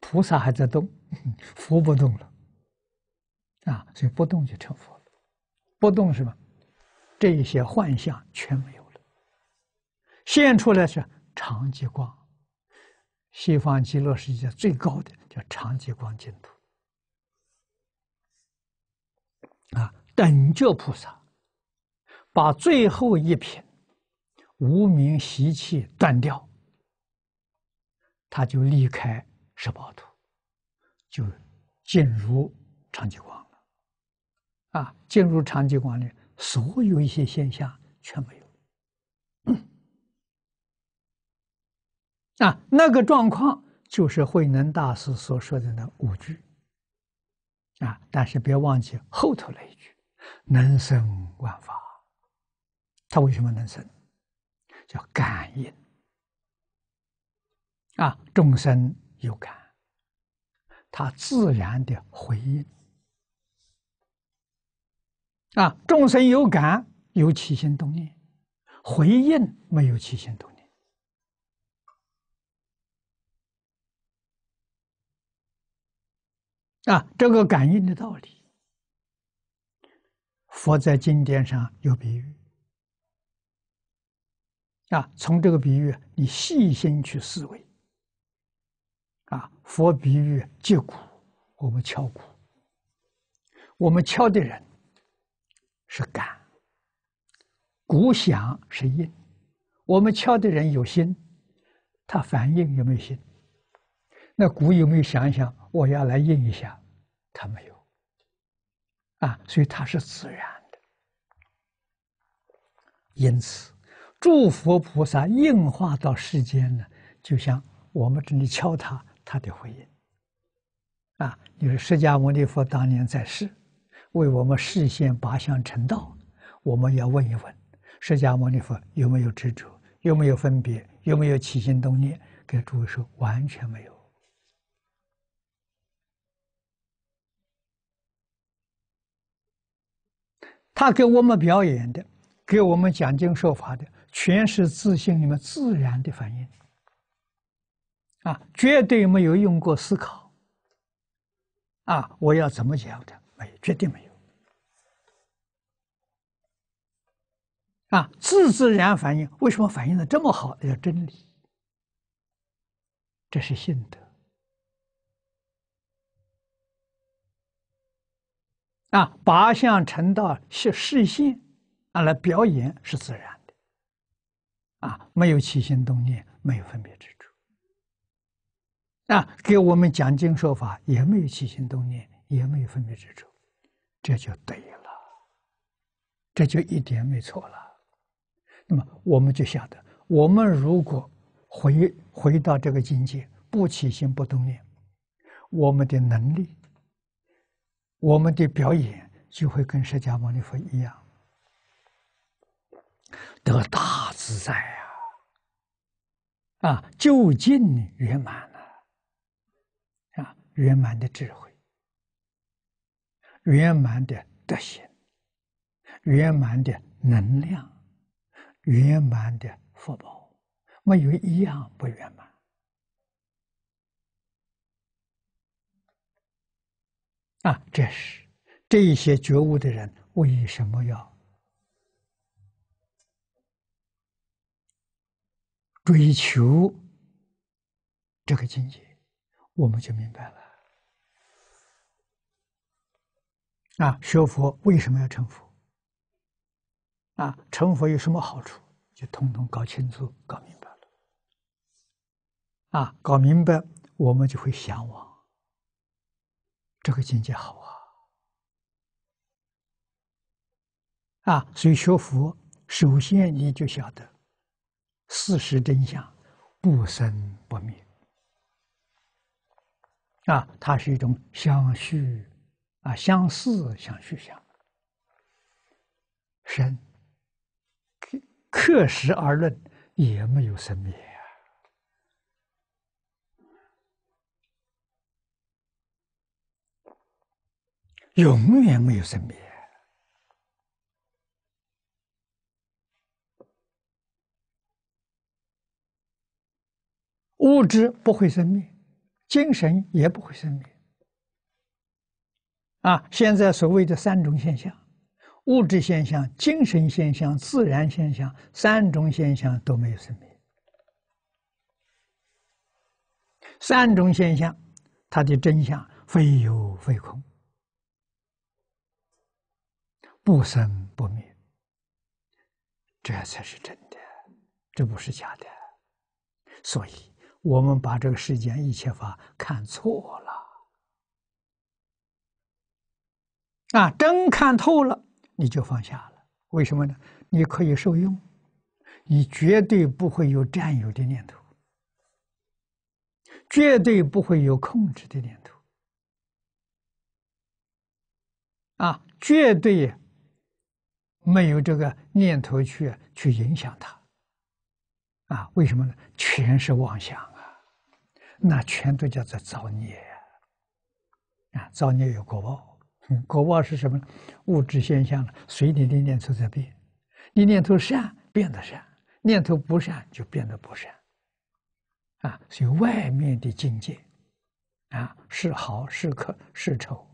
菩萨还在动，佛不动了。啊，所以不动就成佛了。不动是吧？这些幻象全没有了。现出来是长极光，西方极乐世界最高的叫长极光净土。啊，等觉菩萨把最后一品无明习气断掉，他就离开十八土，就进入长吉光了。啊，进入长吉光里，所有一些现象全没有。啊，那个状况就是慧能大师所说的那五句。啊！但是别忘记后头那一句，“能生万法”，他为什么能生？叫感应啊！众生有感，他自然的回应啊！众生有感，有起心动念，回应没有起心动念。啊，这个感应的道理，佛在经典上有比喻。啊，从这个比喻，你细心去思维。啊，佛比喻击鼓，我们敲鼓，我们敲的人是感，鼓响是应，我们敲的人有心，他反应有没有心？那古有没有想一想，我要来应一下？他没有啊，所以他是自然的。因此，诸佛菩萨应化到世间呢，就像我们这里敲他，他的回应啊。就是释迦牟尼佛当年在世，为我们示现八相成道，我们要问一问：释迦牟尼佛有没有执着？有没有分别？有没有起心动念？给诸位说，完全没有。他给我们表演的，给我们讲经说法的，全是自信里面自然的反应，啊，绝对没有用过思考，啊，我要怎么讲的？没有，绝对没有。啊，自自然反应，为什么反应的这么好？叫真理，这是信德。啊，八相成道是视线啊，来表演是自然的，啊，没有起心动念，没有分别之处，啊，给我们讲经说法也没有起心动念，也没有分别之处，这就对了，这就一点没错了。那么我们就晓得，我们如果回回到这个境界，不起心不动念，我们的能力。我们的表演就会跟释迦牟尼佛一样，得大自在啊！啊，究竟圆满了啊！圆满的智慧，圆满的德行，圆满的能量，圆满的福报，没有一样不圆满。啊，这是这一些觉悟的人为什么要追求这个境界，我们就明白了。啊，学佛为什么要成佛？啊，成佛有什么好处？就通通搞清楚、搞明白了。啊，搞明白，我们就会向往。这个境界好啊！啊，所以学佛，首先你就晓得，事实真相不生不灭啊，它是一种相续啊，相似相续相，生，刻刻时而论也没有生灭。永远没有生灭，物质不会生灭，精神也不会生灭。啊，现在所谓的三种现象：物质现象、精神现象、自然现象，三种现象都没有生灭。三种现象，它的真相非有非空。不生不灭，这才是真的，这不是假的。所以，我们把这个世间一切法看错了啊！真看透了，你就放下了。为什么呢？你可以受用，你绝对不会有占有的念头，绝对不会有控制的念头啊！绝对。没有这个念头去去影响他，啊？为什么呢？全是妄想啊！那全都叫做造孽呀！啊，造孽有果报，果报是什么？物质现象呢，随你的念头在变，你念头善，变得善；念头不善，就变得不善。啊，所以外面的境界，啊，是好是可是丑。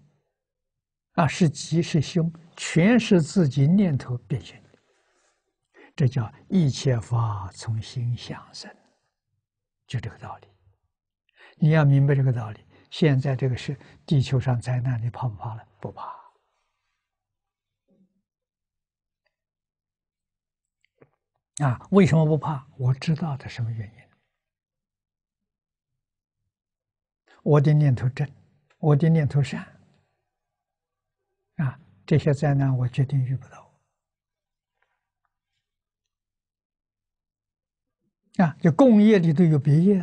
啊，是吉是凶，全是自己念头变现的。这叫一切法从心想生，就这个道理。你要明白这个道理。现在这个是地球上灾难，你怕不怕了？不怕。啊，为什么不怕？我知道的什么原因。我的念头正，我的念头善。这些灾难我决定遇不到啊！就共业里头有别业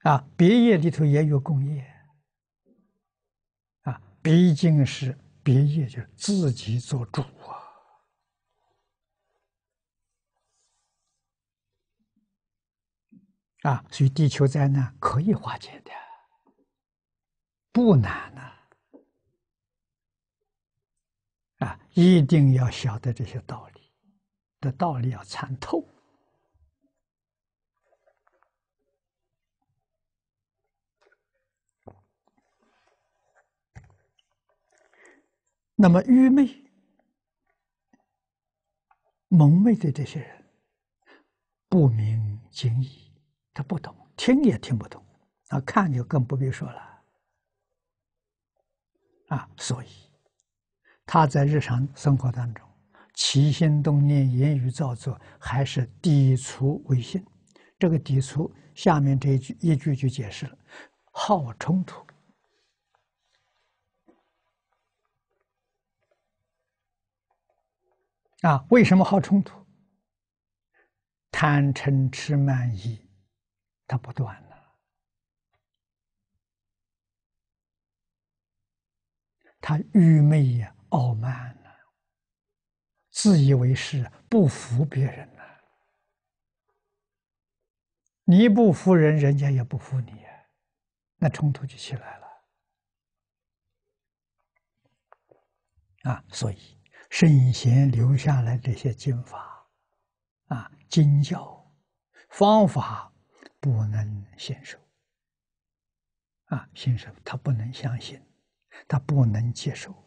啊，别业里头也有工业啊，毕竟是别业，就自己做主啊！啊，所以地球灾难可以化解的，不难呢。啊，一定要晓得这些道理，的道理要参透。那么愚昧、蒙昧的这些人，不明经义，他不懂，听也听不懂，啊，看就更不必说了。啊，所以。他在日常生活当中，起心动念、言语造作，还是抵触为先，这个抵触，下面这一句一句就解释了：好冲突啊！为什么好冲突？贪嗔痴慢疑，他不断呢？他愚昧呀！傲慢呐，自以为是，不服别人呐。你不服人，人家也不服你，那冲突就起来了。啊，所以圣贤留下来这些经法，啊，经教方法不能信受，啊，信受他不能相信，他不能接受。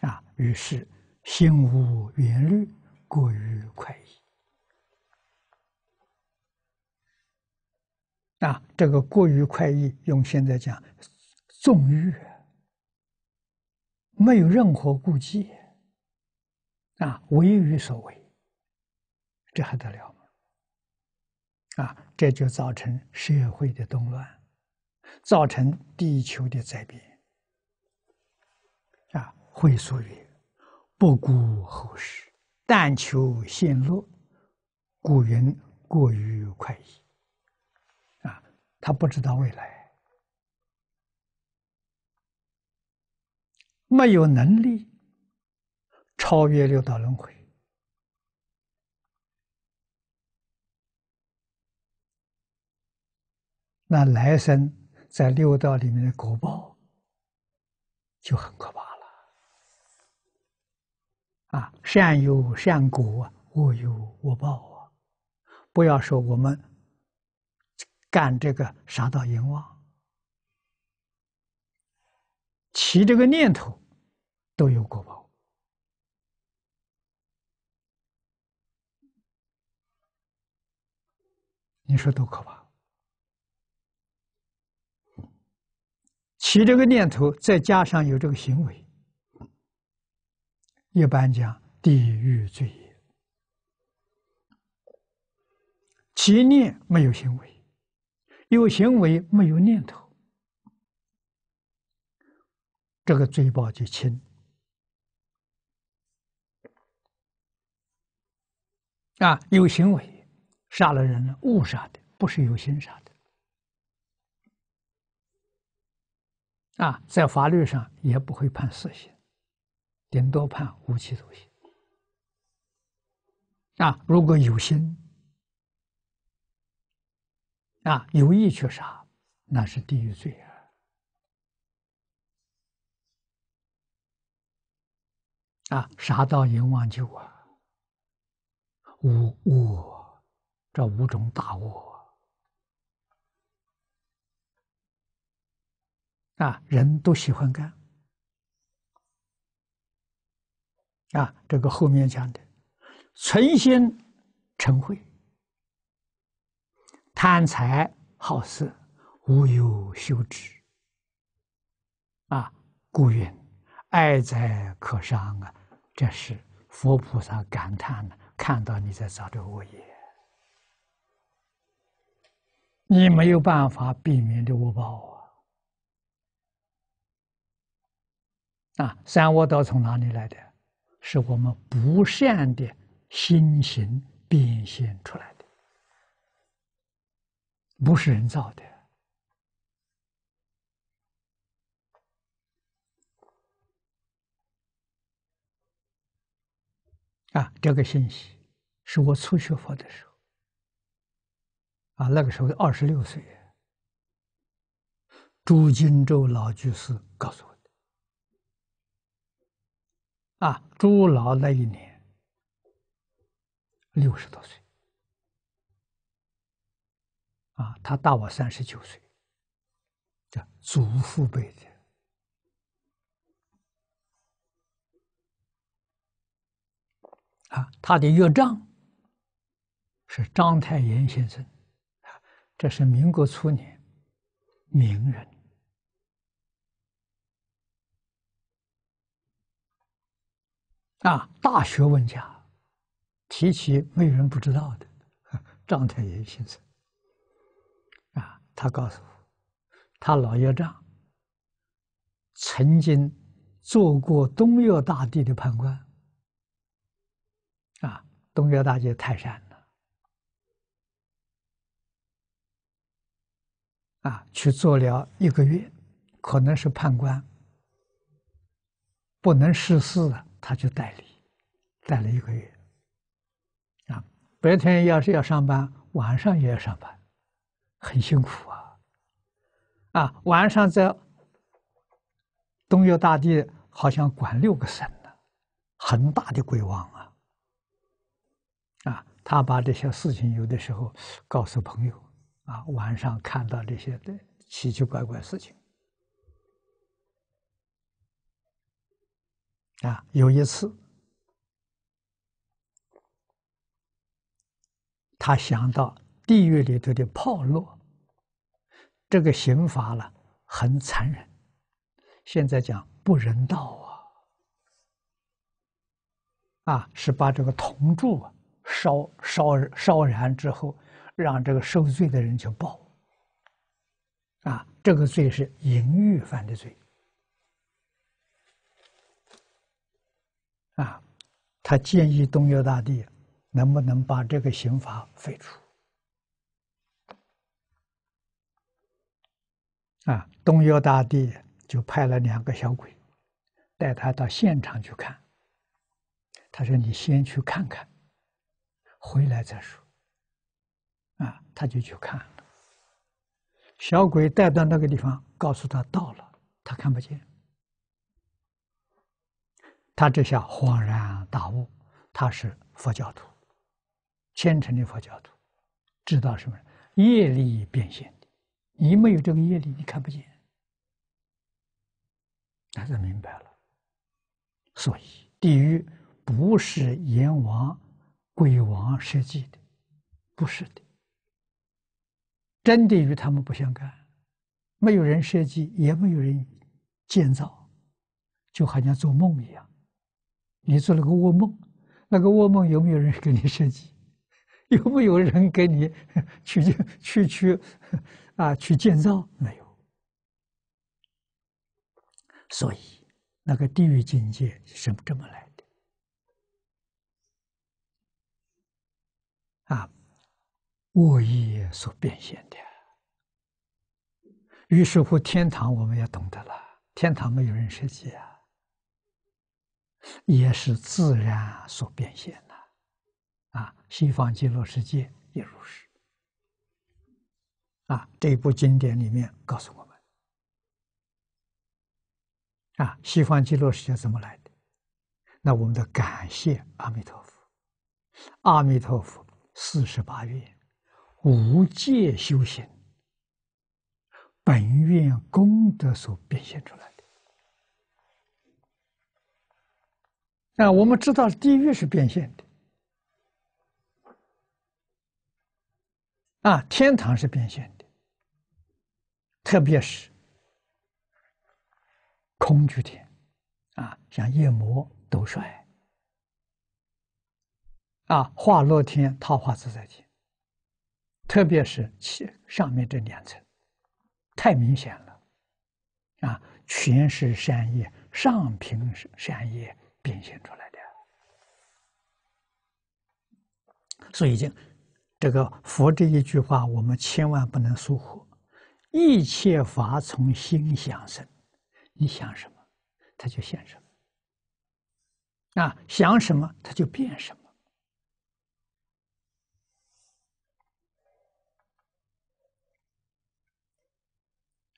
啊，于是心无约虑，过于快意。啊，这个过于快意，用现在讲纵欲，没有任何顾忌。啊，为欲所为，这还得了吗？啊，这就造成社会的动乱，造成地球的灾变。会所曰，不顾后世，但求现乐。古人过于快意，啊，他不知道未来，没有能力超越六道轮回，那来生在六道里面的果报就很可怕了。”啊，善有善果，恶有恶报啊！不要说我们干这个杀盗淫王。起这个念头都有果报。你说多可怕！起这个念头，再加上有这个行为。一般讲，地狱罪业，其念没有行为，有行为没有念头，这个罪报就轻。啊，有行为，杀了人了，误杀的，不是有心杀的，啊，在法律上也不会判死刑。顶多判无期徒刑啊！如果有心啊，有意去杀，那是地狱罪啊！啊，杀到阎王就啊，五恶，这五种大恶啊，人都喜欢干。啊，这个后面讲的，存心成慧，贪财好色，无有休止。啊，故云爱在可伤啊！这是佛菩萨感叹呢，看到你在造的恶业，你没有办法避免的恶报啊！啊，三恶道从哪里来的？是我们不善的心行变现出来的，不是人造的啊！这个信息是我初学佛的时候啊，那个时候二十六岁，朱金洲老居士告诉我。啊，朱老那一年六十多岁，啊，他大我三十九岁，叫祖父辈的。啊，他的岳丈是张太炎先生，这是民国初年名人。啊，大学问家提起，没有人不知道的张太爷先生。啊，他告诉我，他老岳丈曾经做过东岳大帝的判官。啊，东岳大帝泰山的。啊，去做了一个月，可能是判官不能施事啊。他就代理，待了一个月。啊，白天要是要上班，晚上也要上班，很辛苦啊。啊，晚上在东岳大帝好像管六个省呢，很大的鬼王啊。啊，他把这些事情有的时候告诉朋友，啊，晚上看到这些的奇奇怪怪事情。啊，有一次，他想到地狱里头的炮烙，这个刑罚呢很残忍，现在讲不人道啊，啊是把这个铜柱啊烧烧烧燃之后，让这个受罪的人去报。啊这个罪是淫欲犯的罪。啊，他建议东岳大帝能不能把这个刑法废除？啊，东岳大帝就派了两个小鬼，带他到现场去看。他说：“你先去看看，回来再说。”啊，他就去看了。小鬼带到那个地方，告诉他到了，他看不见。他这下恍然大悟，他是佛教徒，虔诚的佛教徒，知道什么？业力变现的，你没有这个业力，你看不见。大家明白了，所以地狱不是阎王、鬼王设计的，不是的，真的与他们不相干，没有人设计，也没有人建造，就好像做梦一样。你做了个噩梦，那个噩梦有没有人给你设计？有没有人给你 去去去啊去建造？没有。所以那个地狱境界是这么来的？啊，恶意所变现的。于是乎，天堂我们也懂得了，天堂没有人设计啊。也是自然所变现的，啊，西方极乐世界也如是，啊，这一部经典里面告诉我们，啊，西方极乐世界怎么来的？那我们得感谢阿弥陀佛，阿弥陀佛四十八愿无界修行本愿功德所变现出来。那我们知道，地狱是变现的，啊，天堂是变现的，特别是空居天，啊，像夜魔斗帅，啊，花落天、桃花自在天，特别是其上面这两层，太明显了，啊，全是善业，上品善业。变现出来的，所以这这个佛这一句话，我们千万不能疏忽。一切法从心想生，你想什么，它就现什么；啊，想什么，它就变什么。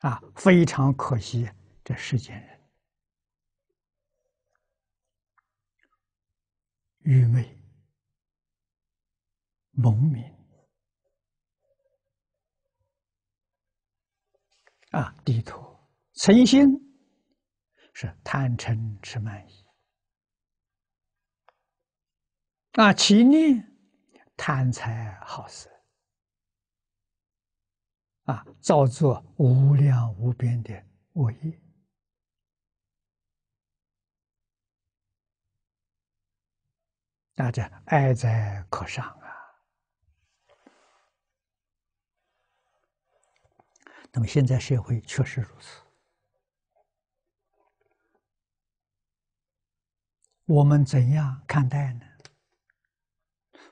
啊，非常可惜，这世间人。愚昧、蒙民啊！地图诚心是贪嗔痴慢疑；啊，起念贪财好色啊，造作无量无边的恶业。大家爱在可上啊！那么现在社会确实如此，我们怎样看待呢？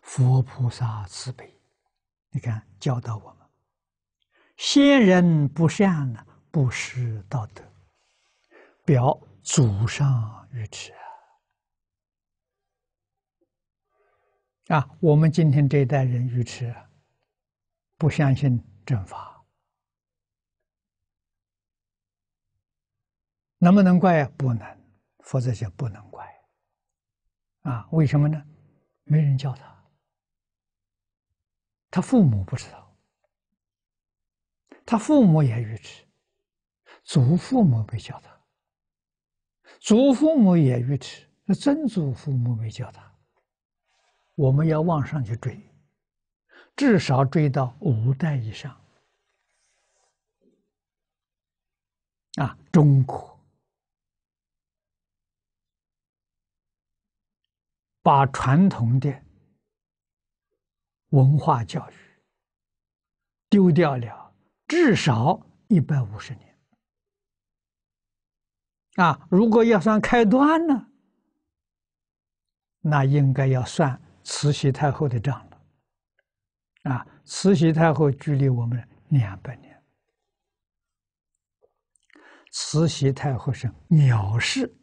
佛菩萨慈悲，你看教导我们：先人不善呢，不失道德；表祖上于此。啊，我们今天这一代人愚痴，不相信正法，能不能怪不能，佛这些不能怪。啊，为什么呢？没人教他，他父母不知道，他父母也愚痴，祖父母没教他，祖父母也愚痴，那曾祖父母没教他。我们要往上去追，至少追到五代以上。啊，中国把传统的文化教育丢掉了至少一百五十年。啊，如果要算开端呢，那应该要算。慈禧太后的账了，啊！慈禧太后距离我们两百年，慈禧太后是藐视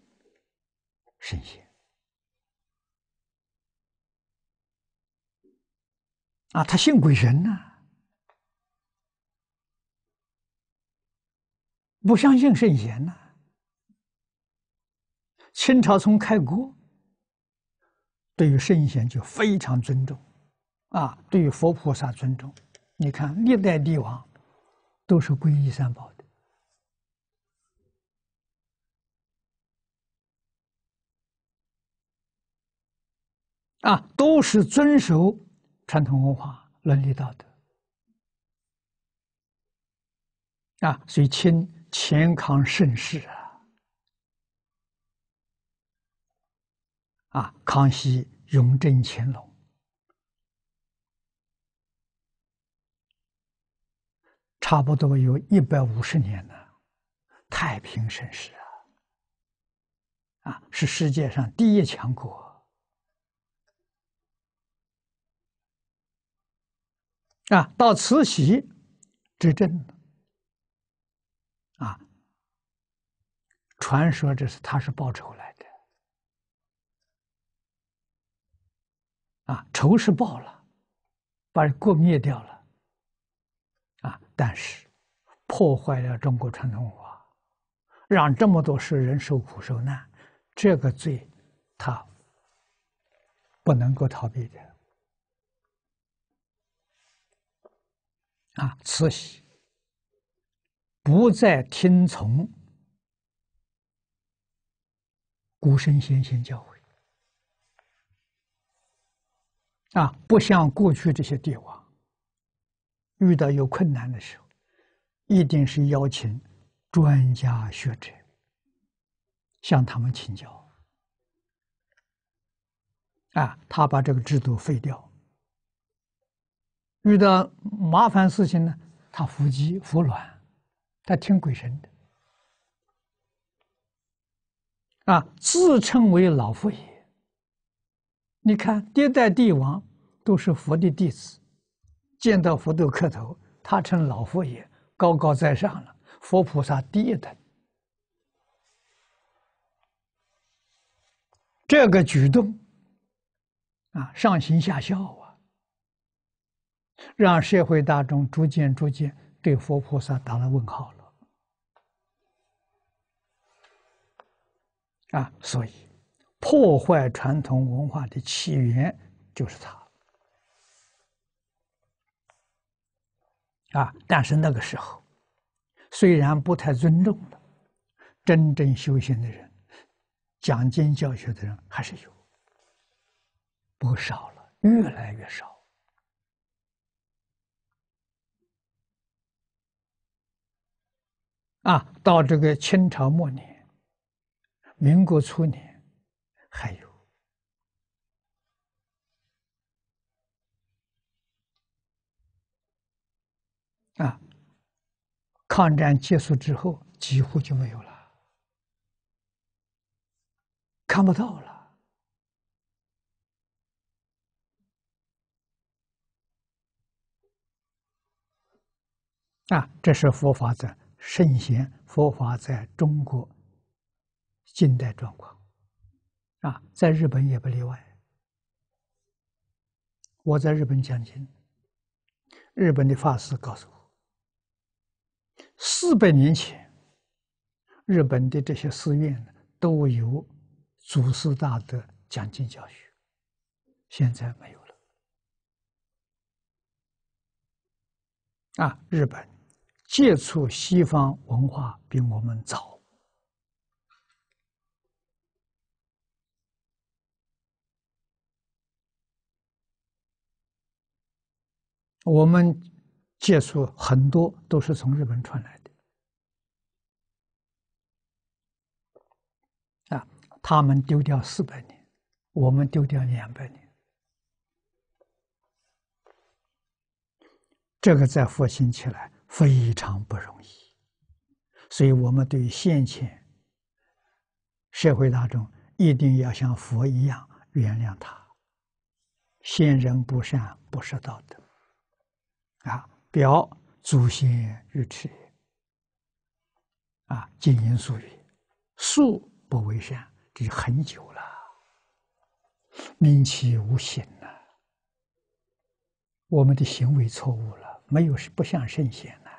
圣贤啊，他信鬼神呐，不相信圣贤呐，清朝从开国。对于圣贤就非常尊重，啊，对于佛菩萨尊重，你看历代帝王都是皈依三宝的，啊，都是遵守传统文化伦理道德，啊，所以清乾康盛世啊。啊，康熙、雍正、乾隆，差不多有一百五十年了，太平盛世啊！啊，是世界上第一强国啊！到慈禧执政了，啊，传说这是他是报仇来。啊，仇是报了，把国灭掉了。啊，但是破坏了中国传统文化，让这么多世人受苦受难，这个罪他不能够逃避的。啊，慈禧不再听从孤身先贤教诲。啊，不像过去这些帝王，遇到有困难的时候，一定是邀请专家学者向他们请教。啊，他把这个制度废掉，遇到麻烦事情呢，他伏鸡服卵，他听鬼神的，啊，自称为老佛爷。你看，一代帝王都是佛的弟子，见到佛都磕头，他称老佛爷，高高在上了。佛菩萨低一等，这个举动啊，上行下效啊，让社会大众逐渐逐渐对佛菩萨打了问号了啊，所以。破坏传统文化的起源就是他，啊！但是那个时候，虽然不太尊重了，真正修行的人、讲经教学的人还是有，不少了，越来越少。啊！到这个清朝末年、民国初年。还有啊，抗战结束之后，几乎就没有了，看不到了啊。这是佛法在圣贤，佛法在中国近代状况。啊，在日本也不例外。我在日本讲经，日本的法师告诉我，四百年前，日本的这些寺院都有祖师大德讲经教学，现在没有了。啊，日本接触西方文化比我们早。我们接触很多都是从日本传来的，啊，他们丢掉四百年，我们丢掉两百年，这个在复兴起来非常不容易，所以我们对现前社会大众，一定要像佛一样原谅他，先人不善，不是道德。啊！表祖心于体，啊，金言术语，素不为善，这是很久了。名其无形呐，我们的行为错误了，没有是不像圣贤啊。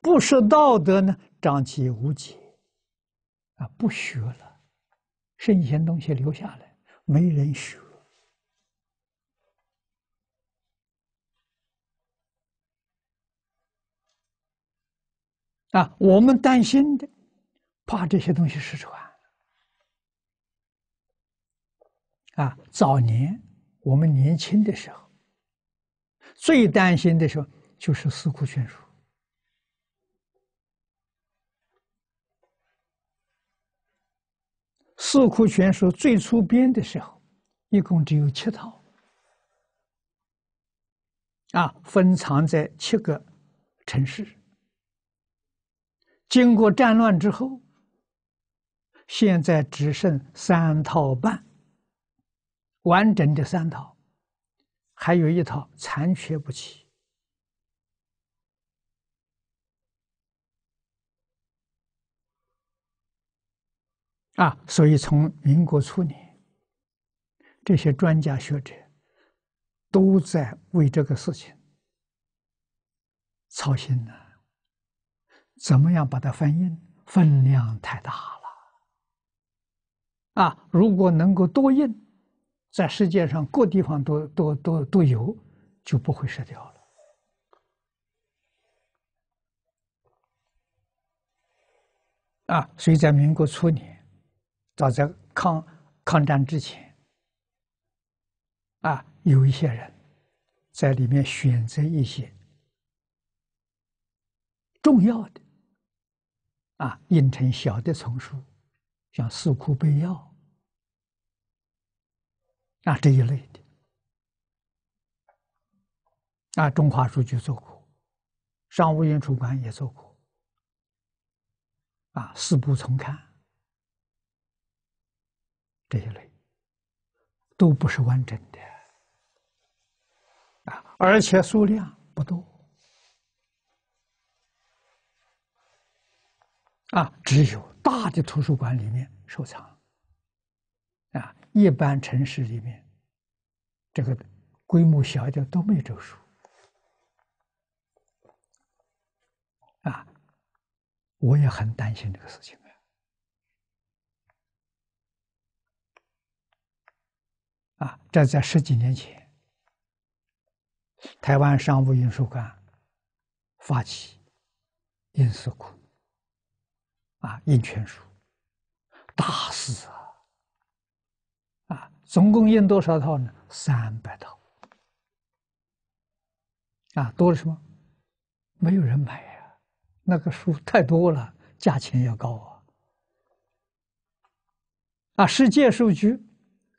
不识道德呢，长其无己，啊，不学了，圣贤东西留下来，没人学。啊，我们担心的，怕这些东西失传。啊，早年我们年轻的时候，最担心的时候就是《四库全书》。《四库全书》最初编的时候，一共只有七套，啊，分藏在七个城市。经过战乱之后，现在只剩三套半完整的三套，还有一套残缺不齐啊！所以，从民国初年，这些专家学者都在为这个事情操心呢。怎么样把它翻印？分量太大了，啊！如果能够多印，在世界上各地方都都都都有，就不会失掉了。啊！所以，在民国初年，早在抗抗战之前，啊，有一些人在里面选择一些重要的。啊，印成小的丛书，像《四库备要》啊这一类的，啊，中华书局做过，商务印书馆也做过，啊，《四部丛刊》这一类，都不是完整的，啊，而且数量不多。啊，只有大的图书馆里面收藏。啊，一般城市里面，这个规模小一点都没有这书。啊，我也很担心这个事情啊。啊，这在十几年前，台湾商务印书馆发起印书库。啊，印全书，大事啊！啊，总共印多少套呢？三百套。啊，多了什么？没有人买呀，那个书太多了，价钱要高啊。啊，世界数据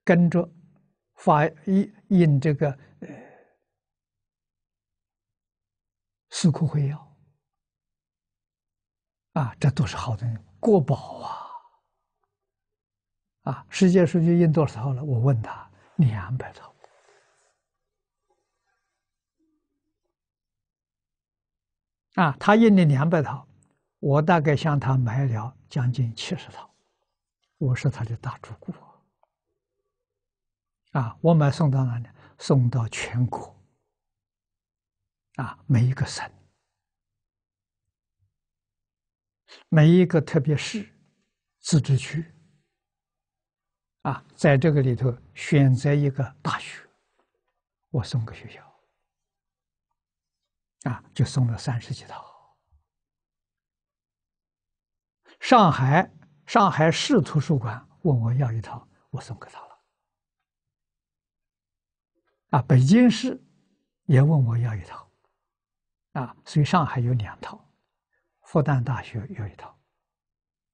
跟着发印印这个《呃四库会要》。啊，这都是好东西，过保啊！啊，世界数据印多少套了？我问他，两百套。啊，他印了两百套，我大概向他买了将近七十套，我是他的大主顾啊，我买送到哪里？送到全国啊，每一个省。每一个特别市、自治区，啊，在这个里头选择一个大学，我送给学校，啊，就送了三十几套。上海上海市图书馆问我要一套，我送给他了。啊，北京市也问我要一套，啊，所以上海有两套。复旦大学有一套，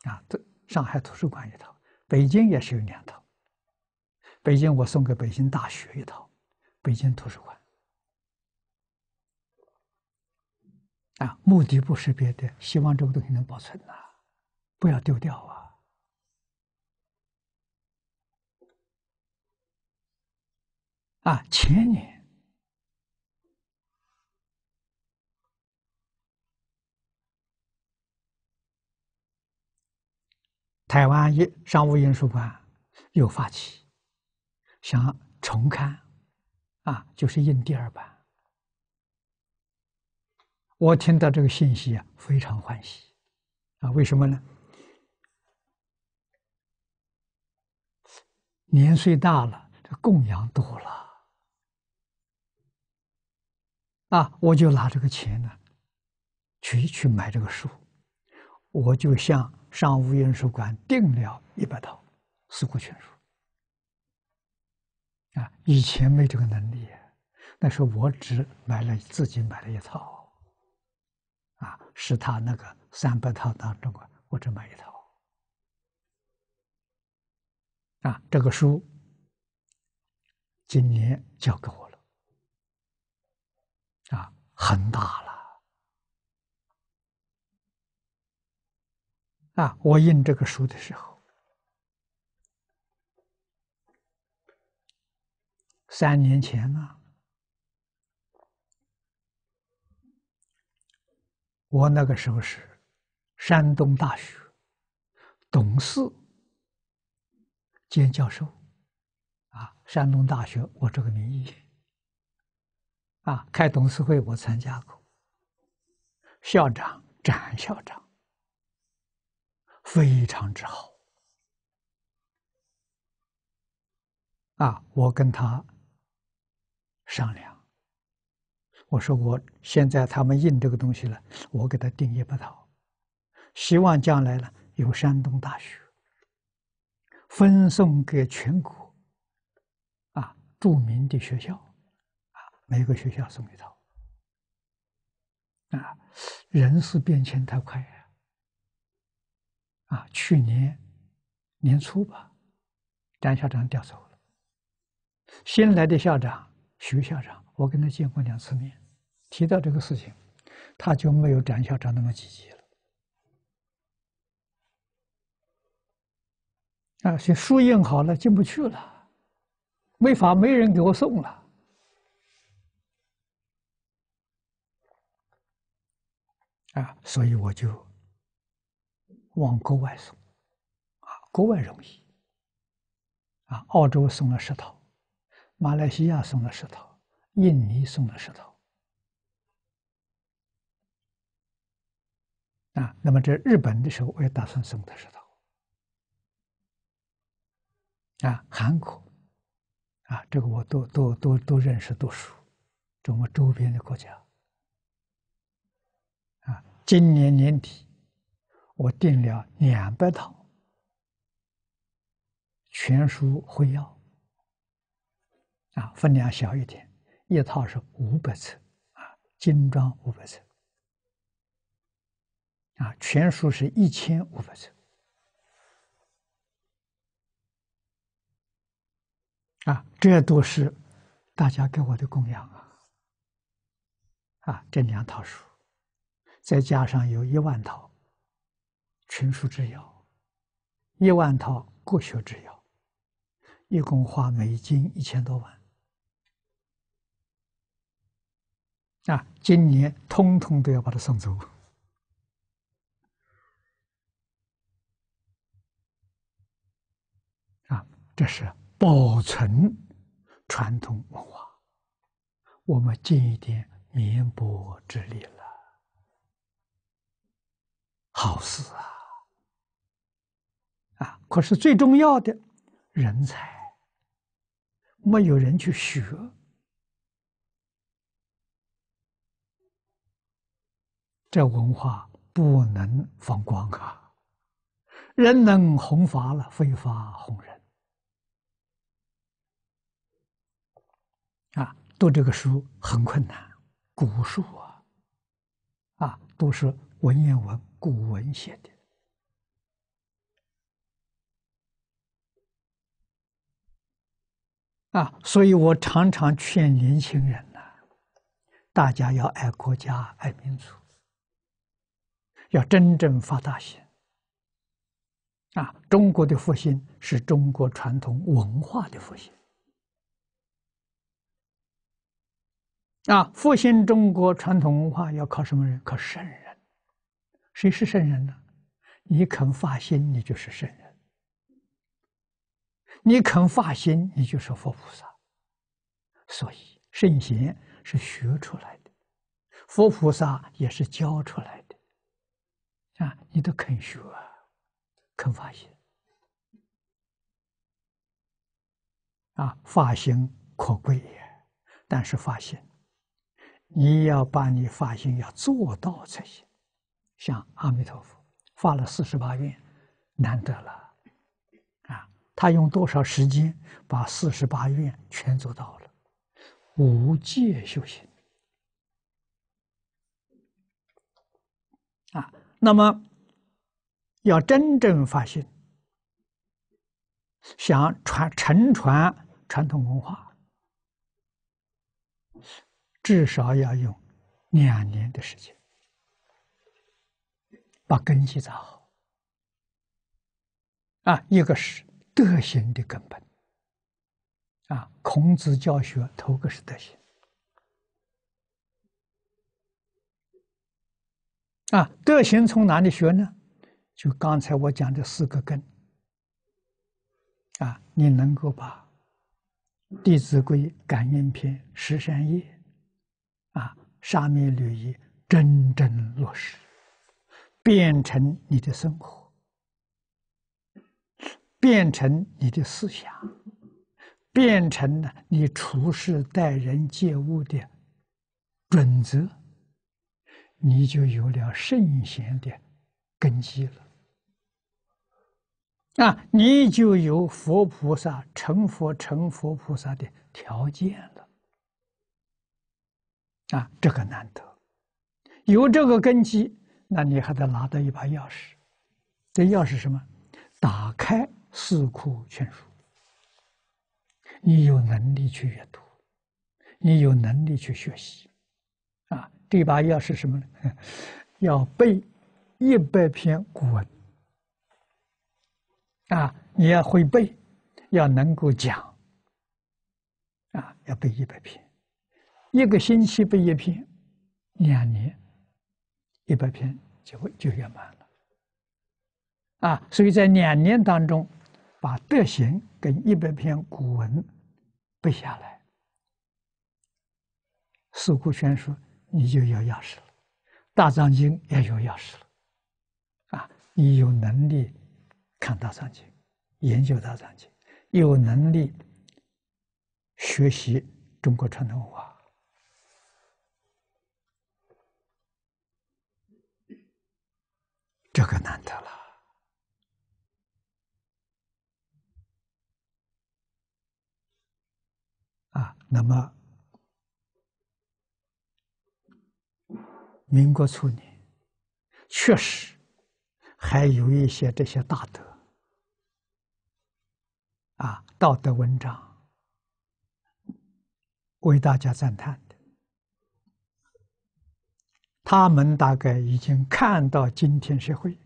啊，这上海图书馆一套，北京也是有两套。北京我送给北京大学一套，北京图书馆。啊，目的不是别的，希望这个东西能保存啊，不要丢掉啊！啊，前年。台湾一商务印书馆又发起想重刊，啊，就是印第二版。我听到这个信息啊，非常欢喜，啊，为什么呢？年岁大了，这供养多了，啊，我就拿这个钱呢，去去买这个书，我就像。商务印书馆订了一百套《四库全书》啊，以前没这个能力，但是我只买了自己买了一套，啊，是他那个三百套当中啊，我只买一套，啊，这个书今年交给我了，啊，很大了。啊，我印这个书的时候，三年前呢。我那个时候是山东大学董事兼教授，啊，山东大学我这个名义，啊，开董事会我参加过，校长、展校长。非常之好啊！我跟他商量，我说我现在他们印这个东西了，我给他定一百套，希望将来呢有山东大学分送给全国啊著名的学校啊，每个学校送一套啊，人事变迁太快。啊，去年年初吧，张校长调走了，新来的校长徐校长，我跟他见过两次面，提到这个事情，他就没有张校长那么积极了。啊，书印好了进不去了，没法，没人给我送了。啊，所以我就。往国外送，啊，国外容易，啊，澳洲送了十套，马来西亚送了十套，印尼送了十套，啊，那么这日本的时候我也打算送他十套，啊，韩国，啊，这个我都都都都认识，都熟，这国周边的国家，啊，今年年底。我订了两百套全书会要，啊，分量小一点，一套是五百册，啊，精装五百册，啊，全书是一千五百册，啊，这都是大家给我的供养啊，啊，这两套书，再加上有一万套。群书之要一万套国学之要，一共花美金一千多万。啊，今年通通都要把它送走。啊，这是保存传统文化，我们尽一点绵薄之力了。好事啊！啊！可是最重要的人才，没有人去学，这文化不能放光啊！人能弘法了，非法弘人。啊，读这个书很困难，古书啊，啊，都是文言文、古文写的。啊，所以我常常劝年轻人呐，大家要爱国家、爱民族，要真正发大心。啊，中国的复兴是中国传统文化的复兴。啊，复兴中国传统文化要靠什么人？靠圣人。谁是圣人呢？你肯发心，你就是圣。你肯发心，你就是佛菩萨。所以，圣贤是学出来的，佛菩萨也是教出来的。啊，你都肯学，肯发心。啊，发心可贵也，但是发心，你要把你发心要做到才行。像阿弥陀佛发了四十八愿，难得了。他用多少时间把四十八愿全做到了？无界修行啊！那么要真正发现，想传承传传统文化，至少要用两年的时间，把根基扎好啊！一个是。德行的根本啊！孔子教学头个是德行啊！德行从哪里学呢？就刚才我讲的四个根啊！你能够把《弟子规》《感应篇》《十三页》啊《沙弥律仪》真正落实，变成你的生活。变成你的思想，变成了你处事待人接物的准则，你就有了圣贤的根基了。啊，你就有佛菩萨成佛成佛菩萨的条件了。啊，这个难得，有这个根基，那你还得拿到一把钥匙。这钥匙什么？打开。四库全书，你有能力去阅读，你有能力去学习，啊，第八要是什么呢？要背一百篇古文，啊，你要会背，要能够讲，啊，要背一百篇，一个星期背一篇，两年一百篇就会就圆满了，啊，所以在两年当中。把德行跟一百篇古文背下来，《四库全书》你就有钥匙了，《大藏经》也有钥匙了，啊，你有能力看《大藏经》，研究《大藏经》，有能力学习中国传统文化，这个难得了。啊，那么民国初年确实还有一些这些大德啊，道德文章为大家赞叹的，他们大概已经看到今天社会，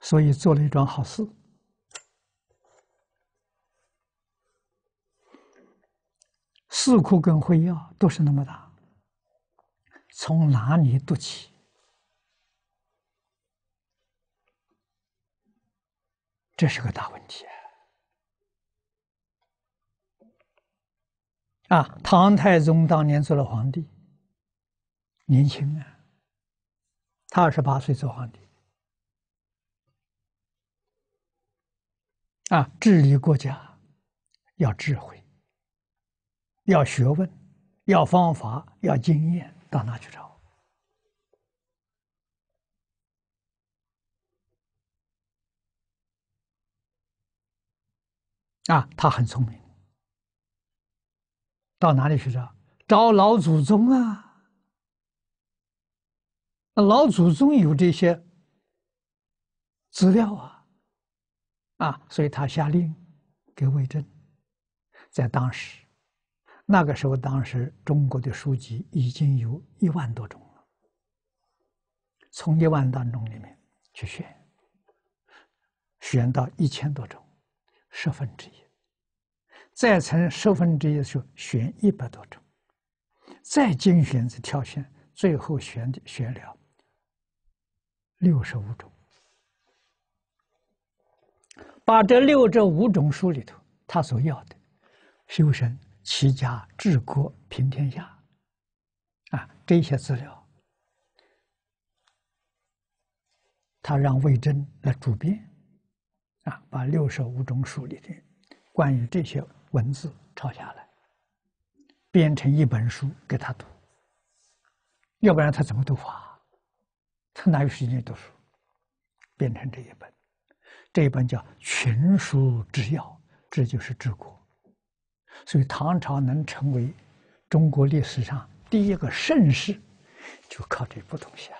所以做了一桩好事。四库跟徽要都是那么大，从哪里读起？这是个大问题啊！唐太宗当年做了皇帝，年轻啊，他二十八岁做皇帝，啊，治理国家要智慧。要学问，要方法，要经验，到哪去找？啊，他很聪明，到哪里去找？找老祖宗啊！那老祖宗有这些资料啊，啊，所以他下令给魏征，在当时。那个时候，当时中国的书籍已经有一万多种了，从一万当中里面去选，选到一千多种，十分之一，再乘十分之一的时候，选一百多种，再精选子挑选，最后选的选了六十五种，把这六这五种书里头，他所要的修身。齐家、治国、平天下，啊，这些资料，他让魏征来主编，啊，把六十五种书里的关于这些文字抄下来，编成一本书给他读。要不然他怎么读法？他哪有时间读书？编成这一本，这一本叫《群书治要》，这就是治国。所以唐朝能成为中国历史上第一个盛世，就靠这部东西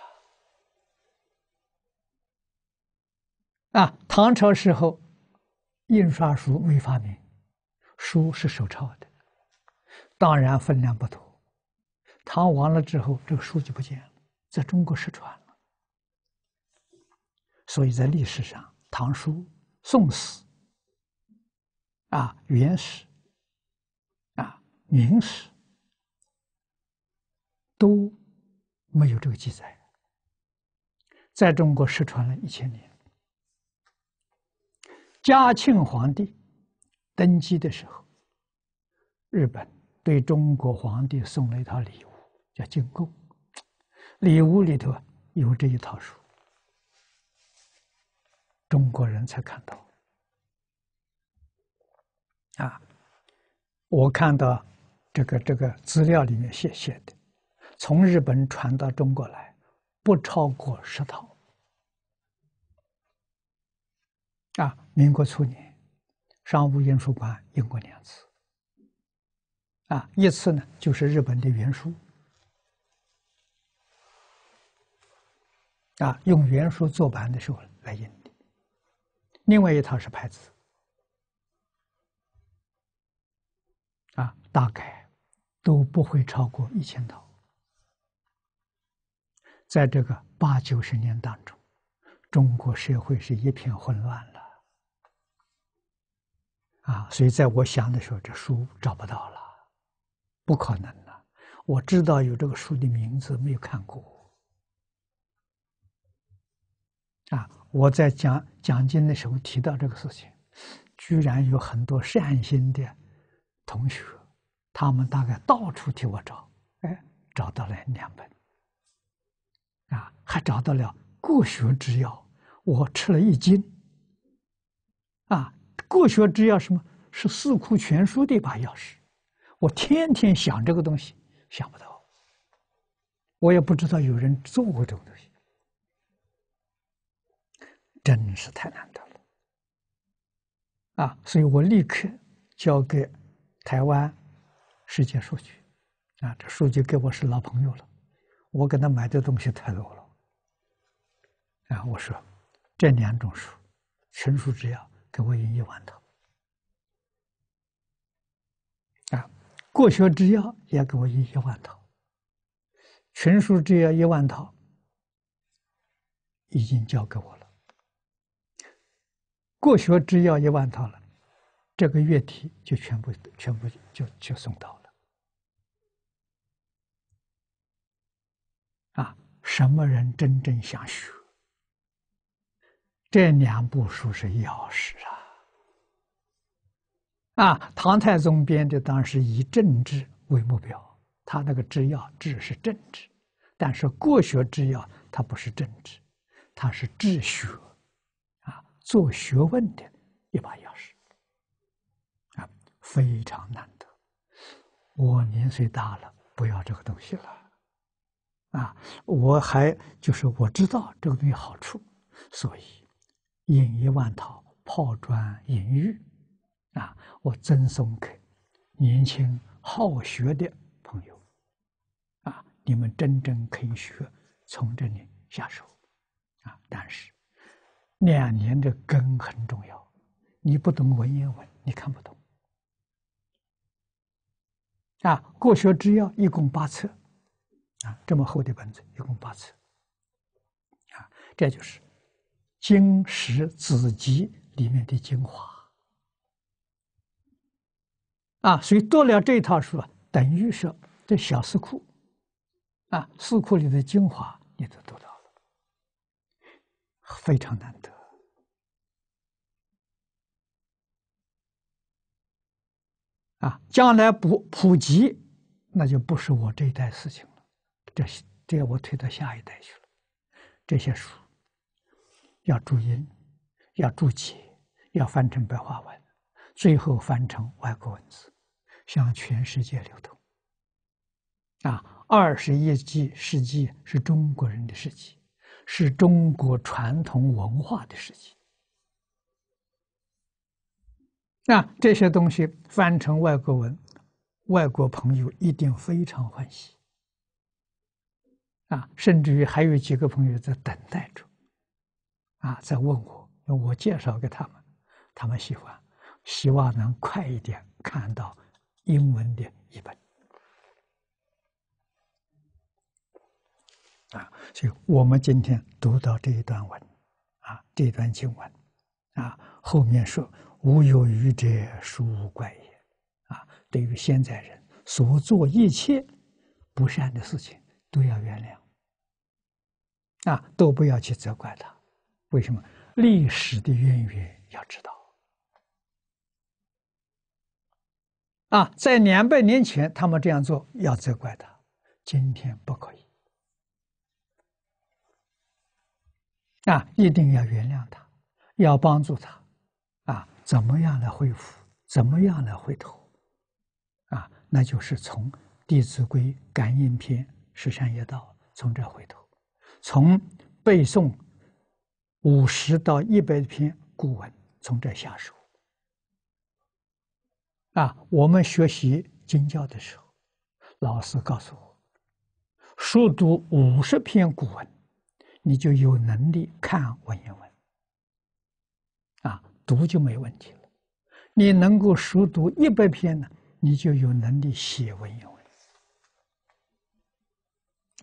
啊！啊，唐朝时候印刷书没发明，书是手抄的，当然分量不同。唐亡了之后，这个书就不见了，在中国失传了。所以在历史上，《唐书》《宋史》啊，《元史》。《明史》都没有这个记载，在中国失传了一千年。嘉庆皇帝登基的时候，日本对中国皇帝送了一套礼物，叫进贡，礼物里头有这一套书，中国人才看到。啊，我看到。这个这个资料里面写写的，从日本传到中国来，不超过十套。啊，民国初年，商务印书馆印过两次。啊，一次呢就是日本的原书，啊，用原书做版的时候来印的；另外一套是牌子，啊，大概。都不会超过一千套。在这个八九十年当中，中国社会是一片混乱了，啊！所以在我想的时候，这书找不到了，不可能的。我知道有这个书的名字，没有看过。啊！我在讲讲经的时候提到这个事情，居然有很多善心的同学。他们大概到处替我找，哎，找到了两本，啊，还找到了《过学之药，我吃了一惊，啊，《过学之要》什么是《四库全书》的一把钥匙，我天天想这个东西，想不到，我也不知道有人做过这种东西，真是太难得了，啊，所以我立刻交给台湾。世界数据，啊，这数据给我是老朋友了，我给他买的东西太多了。然后我说，这两种书，群书之药给我印一万套，啊，过学之药也给我印一万套，群书之药一万套已经交给我了，过学之要一万套了，这个月底就全部全部就就送到了。啊，什么人真正想学？这两部书是钥匙啊！啊，唐太宗编的，当时以政治为目标，他那个治药治是政治；但是国学治药，它不是政治，它是治学，啊，做学问的一把钥匙，啊，非常难得。我年岁大了，不要这个东西了。啊，我还就是我知道这个东西好处，所以，引一万套，抛砖引玉，啊，我赠送给年轻好学的朋友，啊，你们真正可以学，从这里下手，啊，但是，两年的根很重要，你不懂文言文，你看不懂，啊，国学之要，一共八册。啊，这么厚的本子，一共八册，啊，这就是经史子集里面的精华，啊，所以读了这套书啊，等于说这小四库，啊，四库里的精华你都读到了，非常难得，啊，将来普普及，那就不是我这一代事情。这些，这要我推到下一代去了，这些书要注音，要注解，要翻成白话文，最后翻成外国文字，向全世界流通。啊，二十一纪世纪是中国人的世纪，是中国传统文化的世纪。那这些东西翻成外国文，外国朋友一定非常欢喜。啊，甚至于还有几个朋友在等待着，啊，在问我，我介绍给他们，他们喜欢，希望能快一点看到英文的译本。啊，所以我们今天读到这一段文，啊，这段经文，啊，后面说“无有余者，殊无怪也”，啊，对于现在人所做一切不善的事情，都要原谅。啊，都不要去责怪他，为什么？历史的渊源要知道。啊，在两百年前他们这样做要责怪他，今天不可以。啊，一定要原谅他，要帮助他。啊，怎么样来恢复？怎么样来回头？啊，那就是从《弟子规》感应篇、十善业道从这回头。从背诵五十到一百篇古文，从这下手。啊，我们学习经教的时候，老师告诉我，熟读五十篇古文，你就有能力看文言文。啊，读就没问题了。你能够熟读一百篇呢，你就有能力写文言文。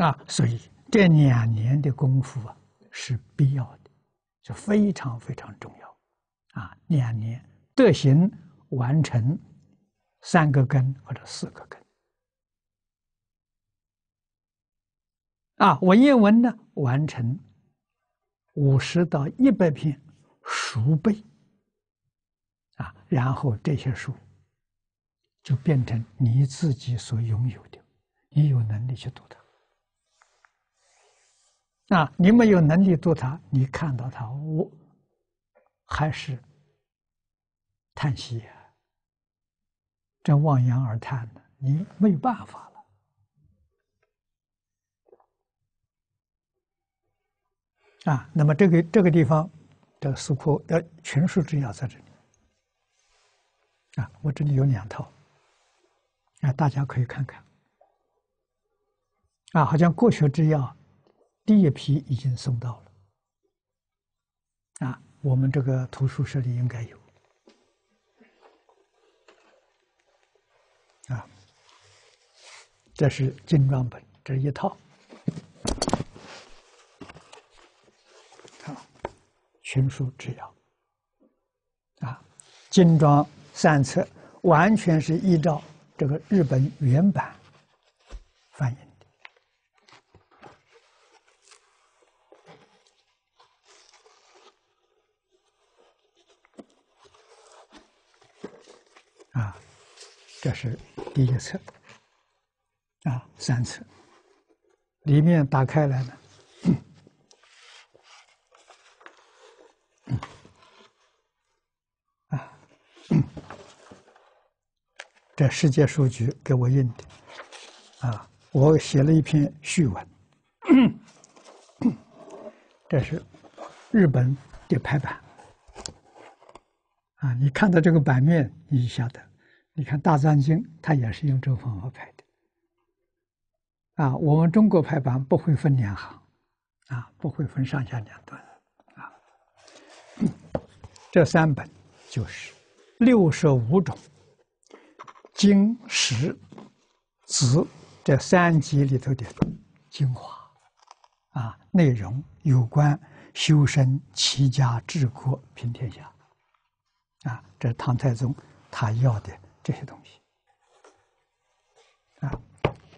啊，所以。这两年的功夫啊，是必要的，是非常非常重要啊！两年德行完成三个根或者四个根啊，文言文呢完成五十到一百篇熟背啊，然后这些书就变成你自己所拥有的，你有能力去读它。那你没有能力做他，你看到他，我还是叹息呀。这望洋而叹呢，你没有办法了啊。那么这个这个地方的书库的全书之要在这里啊，我这里有两套，啊，大家可以看看啊，好像过学之要。第一批已经送到了，啊，我们这个图书室里应该有，啊，这是精装本，这一套，好，群书志要，啊，精装三册，完全是依照这个日本原版翻译。这是第一册，啊，三册里面打开来了，这世界书局给我印的，啊，我写了一篇序文，这是日本的排版，啊，你看到这个版面，你就晓得。你看《大藏经》，它也是用这方法排的，啊，我们中国排版不会分两行，啊，不会分上下两段，啊，这三本就是六十五种经史子这三集里头的精华，啊，内容有关修身、齐家、治国、平天下，啊，这唐太宗他要的。这些东西啊，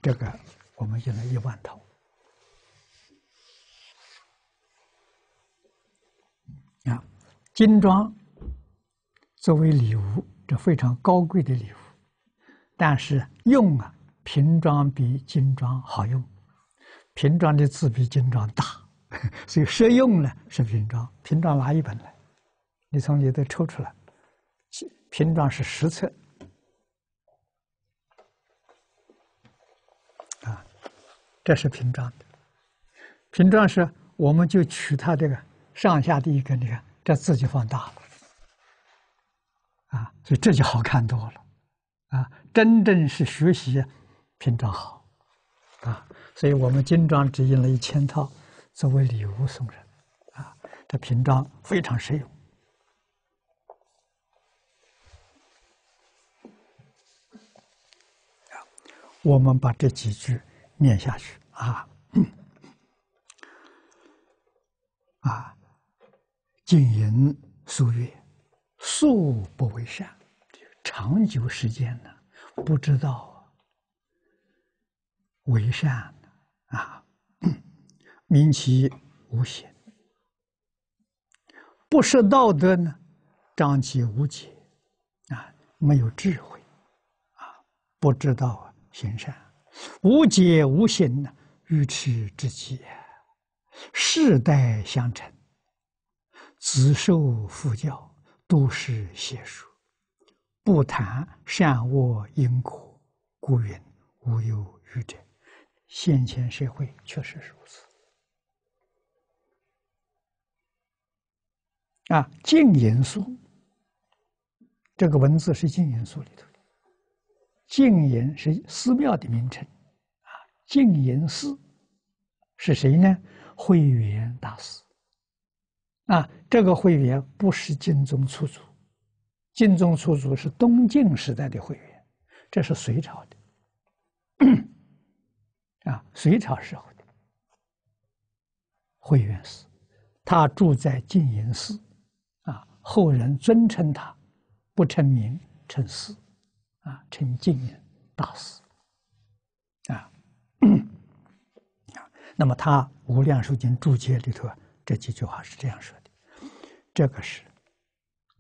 这个我们印了一万套啊，精装作为礼物，这非常高贵的礼物。但是用啊，瓶装比精装好用，瓶装的字比精装大，所以实用呢是瓶装。瓶装拿一本来，你从里头抽出来，瓶装是实册。这是屏装的，屏装是，我们就取它这个上下的一个，你看，这字就放大了，啊，所以这就好看多了，啊，真正是学习屏装好，啊，所以我们精装只印了一千套作为礼物送人，啊，这屏装非常实用，我们把这几句。念下去啊！啊，静言肃悦，素不为善，长久时间呢，不知道为善啊，明其无邪。不识道德呢，张其无解啊，没有智慧啊，不知道行善。无解无心，愚痴之极，世代相承，子受父教，都是邪术。不谈善恶因果。故云：“无有愚者。”，先前社会确实是如此。啊，净严肃，这个文字是净严肃里头。静言是寺庙的名称，啊，静言寺是谁呢？慧远大师。啊，这个慧远不是金宗出祖，金宗出祖是东晋时代的慧远，这是隋朝的，啊，隋朝时候的慧远寺，他住在静言寺，啊，后人尊称他，不称名，称寺。啊，陈尽大师啊 啊！那么他《无量寿经》注解里头这几句话是这样说的：这个是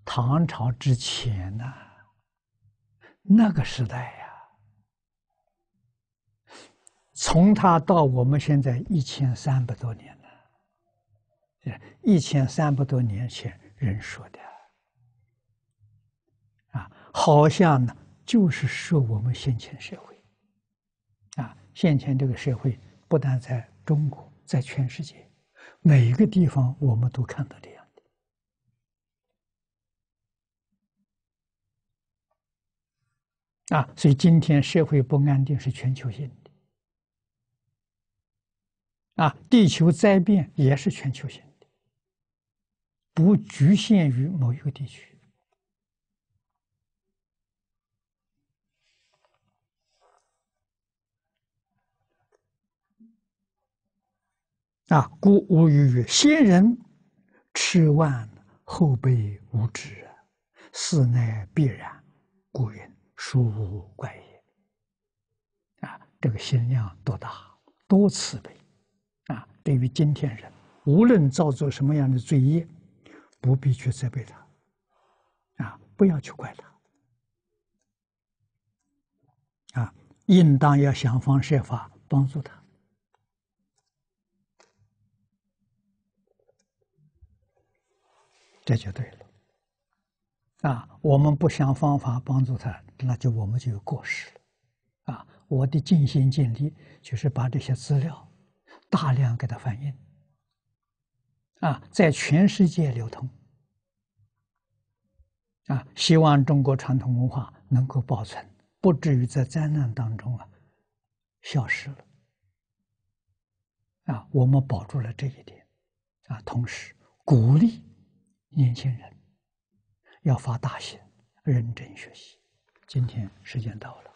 唐朝之前呢，那个时代呀，从他到我们现在一千三百多年了，一千三百多年前人说的啊，好像呢。就是说，我们先前社会啊，先前这个社会不但在中国，在全世界每一个地方，我们都看到这样的啊。所以，今天社会不安定是全球性的啊，地球灾变也是全球性的，不局限于某一个地区。啊！故无语曰：先人吃万后辈无知，此乃必然，故人殊无怪也。啊！这个心量多大，多慈悲！啊！对于今天人，无论造作什么样的罪业，不必去责备他，啊！不要去怪他，啊！应当要想方设法帮助他。这就对了，啊，我们不想方法帮助他，那就我们就有过失了，啊，我的尽心尽力就是把这些资料大量给他反印，啊，在全世界流通，啊，希望中国传统文化能够保存，不至于在灾难当中啊消失了，啊，我们保住了这一点，啊，同时鼓励。年轻人要发大心，认真学习。今天时间到了。